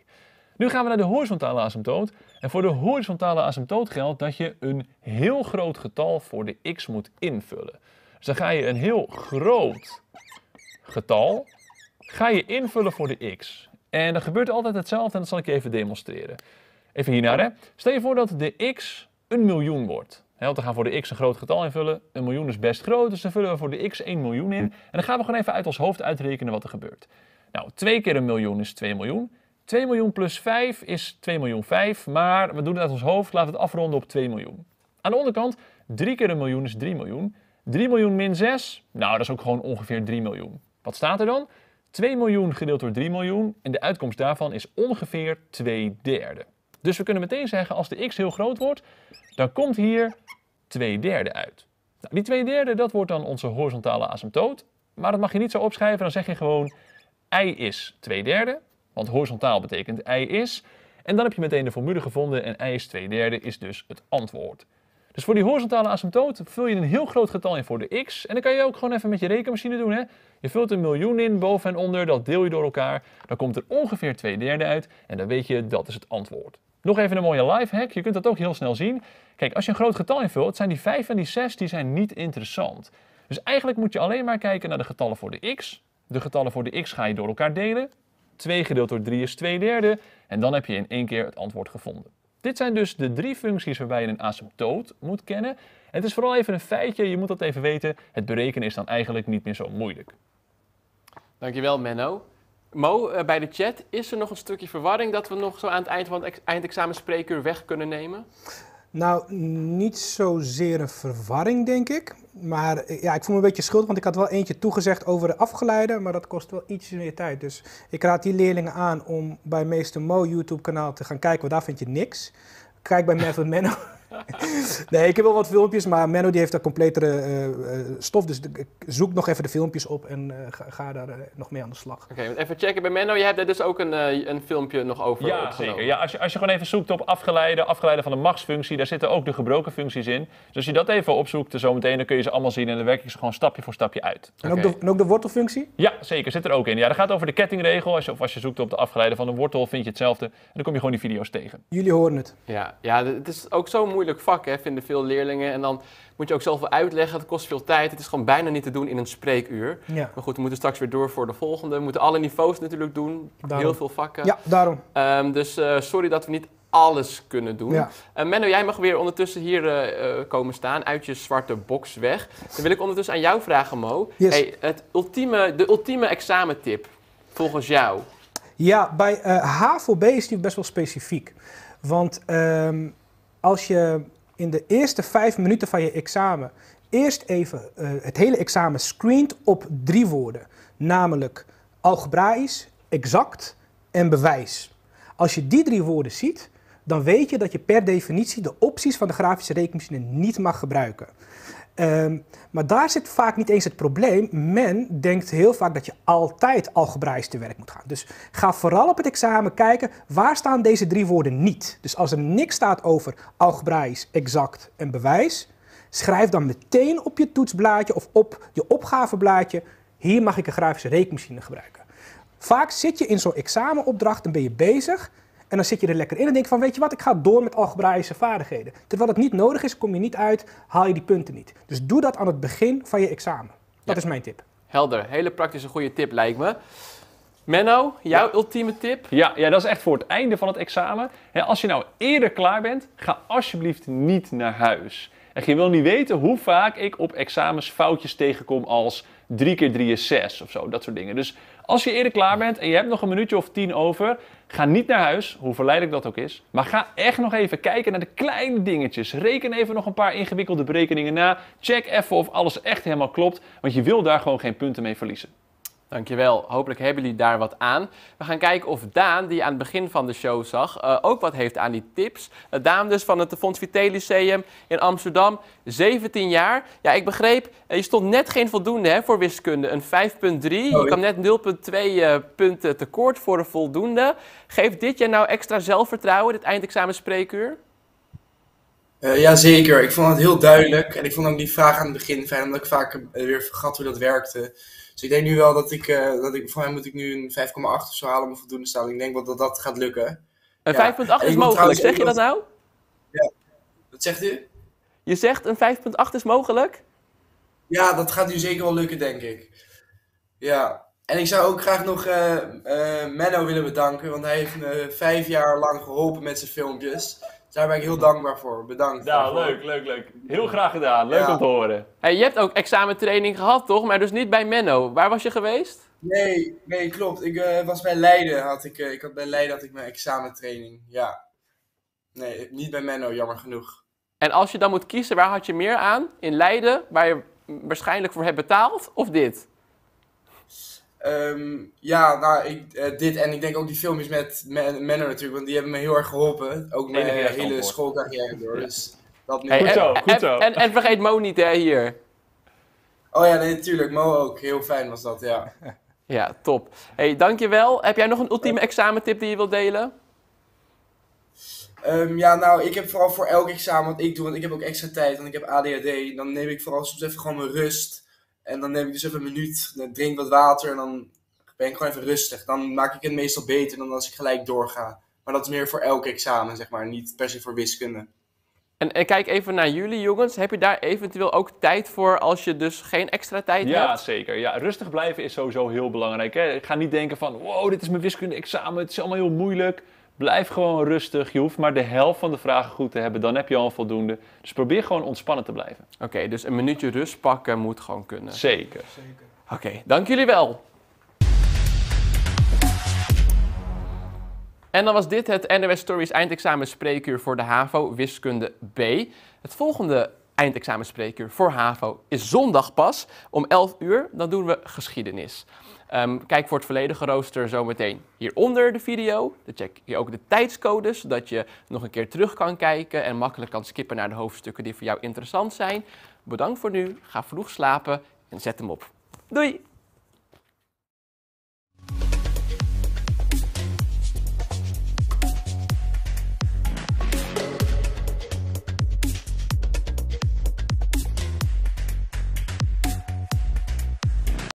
Nu gaan we naar de horizontale asymptoot. En voor de horizontale asymptoot geldt dat je een heel groot getal voor de x moet invullen. Dus dan ga je een heel groot getal ga je invullen voor de x. En dan gebeurt altijd hetzelfde en dat zal ik je even demonstreren. Even hiernaar. Hè. Stel je voor dat de x een miljoen wordt. want we gaan voor de x een groot getal invullen. Een miljoen is best groot, dus dan vullen we voor de x 1 miljoen in. En dan gaan we gewoon even uit ons hoofd uitrekenen wat er gebeurt. Nou, 2 keer een miljoen is 2 miljoen. 2 miljoen plus 5 is 2 miljoen 5, maar we doen het uit ons hoofd, laten we het afronden op 2 miljoen. Aan de onderkant, 3 keer een miljoen is 3 miljoen. 3 miljoen min 6, nou dat is ook gewoon ongeveer 3 miljoen. Wat staat er dan? 2 miljoen gedeeld door 3 miljoen en de uitkomst daarvan is ongeveer 2 derde. Dus we kunnen meteen zeggen, als de x heel groot wordt, dan komt hier 2 derde uit. Nou, die 2 derde, dat wordt dan onze horizontale asymptoot. Maar dat mag je niet zo opschrijven, dan zeg je gewoon y is 2 derde. Want horizontaal betekent i is. En dan heb je meteen de formule gevonden en i is 2 derde is dus het antwoord. Dus voor die horizontale asymptoot vul je een heel groot getal in voor de x. En dan kan je ook gewoon even met je rekenmachine doen. Hè? Je vult een miljoen in boven en onder, dat deel je door elkaar. Dan komt er ongeveer 2 derde uit en dan weet je dat is het antwoord. Nog even een mooie live hack. je kunt dat ook heel snel zien. Kijk, als je een groot getal invult, zijn die 5 en die 6 die zijn niet interessant. Dus eigenlijk moet je alleen maar kijken naar de getallen voor de x. De getallen voor de x ga je door elkaar delen. 2 gedeeld door 3 is 2 derde. En dan heb je in één keer het antwoord gevonden. Dit zijn dus de drie functies waarbij je een asymptoot moet kennen. het is vooral even een feitje, je moet dat even weten. Het berekenen is dan eigenlijk niet meer zo moeilijk. Dankjewel Menno. Mo, eh, bij de chat, is er nog een stukje verwarring dat we nog zo aan het eind van het spreekuur weg kunnen nemen? Nou, niet zozeer een verwarring, denk ik. Maar eh, ja, ik voel me een beetje schuldig, want ik had wel eentje toegezegd over de afgeleide. maar dat kost wel iets meer tijd. Dus ik raad die leerlingen aan om bij Meester Mo YouTube-kanaal te gaan kijken, want daar vind je niks. Kijk bij Method Menno. nee, ik heb wel wat filmpjes, maar Menno die heeft daar completere eh, eh, stof. Dus zoek nog even de filmpjes op en eh, ga, daar nog mee aan de slag. Oké, even checken bij Menno. Je hebt er dus ook een, een filmpje nog over. Ja, zeker. Ja, als, je, als je gewoon even zoekt op afgeleide, afgeleide van de machtsfunctie, daar zitten ook de gebroken functies in. Dus als je dat even opzoekt, zometeen, dan kun je ze allemaal zien en dan werk ik ze gewoon stapje voor stapje uit. En, ook, de, ook de wortelfunctie? Ja, zeker. Zit er ook in. Ja, dat gaat over de kettingregel. Als je, of als je zoekt op de afgeleide van de wortel, vind je hetzelfde. En dan kom je gewoon die video's tegen. Jullie horen het. Ja, ja het is ook zo moeilijk moeilijk vak, vinden veel leerlingen. En dan moet je ook zoveel uitleggen, het kost veel tijd. Het is gewoon bijna niet te doen in een spreekuur. Ja. Maar goed, we moeten straks weer door voor de volgende. We moeten alle niveaus natuurlijk doen, heel veel vakken. Ja, daarom. Ehm, dus eh, sorry dat we niet alles kunnen doen. Ja. Eh, Menno, jij mag weer ondertussen hier eh, komen staan, uit je zwarte box weg. Dan wil ik ondertussen aan jou vragen, Mo. Yes. Hey, het ultieme, de ultieme examentip, volgens jou? Ja, bij uh, HVB is die best wel specifiek. Want ehm, als je in de eerste vijf minuten van je examen eerst even eh, het hele examen screent op drie woorden, namelijk algebraisch, exact en bewijs. Als je die drie woorden ziet, dan weet je dat je per definitie de opties van de grafische rekenmachine niet mag gebruiken. Ehm, maar daar zit vaak niet eens het probleem. Men denkt heel vaak dat je altijd algebraisch te werk moet gaan. Dus ga vooral op het examen kijken waar staan deze drie woorden niet. Dus als er niks staat over algebraisch, exact en bewijs, schrijf dan meteen op je toetsblaadje of op je opgaveblaadje: hier mag ik een grafische rekenmachine gebruiken. Vaak zit je in zo'n examenopdracht en ben je bezig en dan zit je er lekker in en denk van, weet je wat, ik ga door met algebraïsche vaardigheden. Terwijl het niet nodig is, kom je niet uit, haal je die punten niet. Dus doe dat aan het begin van je examen. Dat is mijn tip. Helder, hele praktische goede tip lijkt me. Menno, jouw ultieme tip? Ja, ja, dat is echt voor het einde van het examen. He, als je nou eerder klaar bent, ga alsjeblieft niet naar huis. En je wil niet weten hoe vaak ik op examens foutjes tegenkom als 3 keer 3 is 6 of zo, dat soort dingen. Dus als je eerder klaar bent en je hebt nog een minuutje of tien over, Ga niet naar huis, hoe verleidelijk dat ook is. Maar ga echt nog even kijken naar de kleine dingetjes. Reken even nog een paar ingewikkelde berekeningen na. Check even of alles echt helemaal klopt. Want je wil daar gewoon geen punten mee verliezen. Dankjewel. Hopelijk hebben jullie daar wat aan. We gaan kijken of Daan, die aan het begin van de show zag, eh, ook wat heeft aan die tips. Eh, Daan dus van het Fonds Vitae Lyceum in Amsterdam, 17 jaar. Ja, ik begreep, eh, je stond net geen voldoende hè, voor wiskunde, een 5.3. Je kwam net 0.2 punten tekort voor een voldoende. Geeft dit je nou extra zelfvertrouwen, dit eindexamen spreekuur? Ja, Jazeker, ik vond het heel duidelijk. En ik vond ook die vraag aan het begin fijn, omdat ik vaak weer vergat hoe dat werkte. Dus ik denk nu wel dat ik, eh, dat ik voor mij moet ik nu een 5,8 of zo halen om een voldoende te staan. Ik denk wel dat dat gaat lukken. Een 5,8 is mogelijk, zeg je dat nou? Ja. Wat zegt u? Je zegt een 5,8 is mogelijk? Ja, dat gaat nu zeker wel lukken, denk ik. Ja. En ik zou ook graag nog uh, Menno willen bedanken, want hij heeft me vijf jaar lang geholpen met zijn filmpjes. Daar ben ik heel dankbaar voor. Bedankt. Ja, nou, leuk, leuk, leuk. Heel graag gedaan. Leuk om te horen. Hey, je hebt ook examentraining gehad, toch? Maar dus niet bij Menno. Waar was je geweest? Nee, nee, klopt. Ik eh, was bij Leiden. Had ik, eh, ik had bij Leiden had ik mijn examentraining. Ja. Nee, niet bij Menno, jammer genoeg. En als je dan moet kiezen, waar had je meer aan? In Leiden, waar je waarschijnlijk voor hebt betaald, of dit? Ehm, ja, nou, ik, eh, dit en ik denk ook die filmpjes met Manner natuurlijk, want die hebben me heel erg geholpen. Ook mijn hele, hele schoolcarrière door. Dus dat goed zo, goed zo. En, en, vergeet Mo niet, hè, hier. Oh ja, nee, natuurlijk. Mo ook. Heel fijn was dat, ja. Ja, top. hey, dankjewel. Heb jij nog een ultieme examentip die je wilt delen? Ehm, ja, nou, ik heb vooral voor elk examen wat ik doe, want ik heb ook extra tijd, want ik heb ADHD, dan neem ik vooral soms even gewoon mijn rust. En dan neem ik dus even een minuut, dan drink wat water en dan ben ik gewoon even rustig. Dan maak ik het meestal beter dan als ik gelijk doorga. Maar dat is meer voor elk examen, zeg maar, niet per se voor wiskunde. En, kijk even naar jullie jongens. Heb je daar eventueel ook tijd voor als je dus geen extra tijd hebt? Ja, zeker. Ja, rustig blijven is sowieso heel belangrijk. Hè? Ik ga niet denken van, wow, dit is mijn wiskunde-examen, het is allemaal heel moeilijk. Blijf gewoon rustig. Je hoeft maar de helft van de vragen goed te hebben. Dan heb je al voldoende. Dus probeer gewoon ontspannen te blijven. Oké, dus een minuutje rust pakken moet gewoon kunnen. Zeker. Zeker. Oké, dank jullie wel. En dan was dit het NOS Stories eindexamen spreekuur voor de HAVO Wiskunde B. Het volgende eindexamenspreekuur voor HAVO is zondag pas om 11 uur. Dan doen we geschiedenis. Ehm, kijk voor het volledige rooster zometeen hieronder de video. Dan check je ook de tijdscodes, zodat je nog een keer terug kan kijken en makkelijk kan skippen naar de hoofdstukken die voor jou interessant zijn. Bedankt voor nu, ga vroeg slapen en zet hem op. Doei!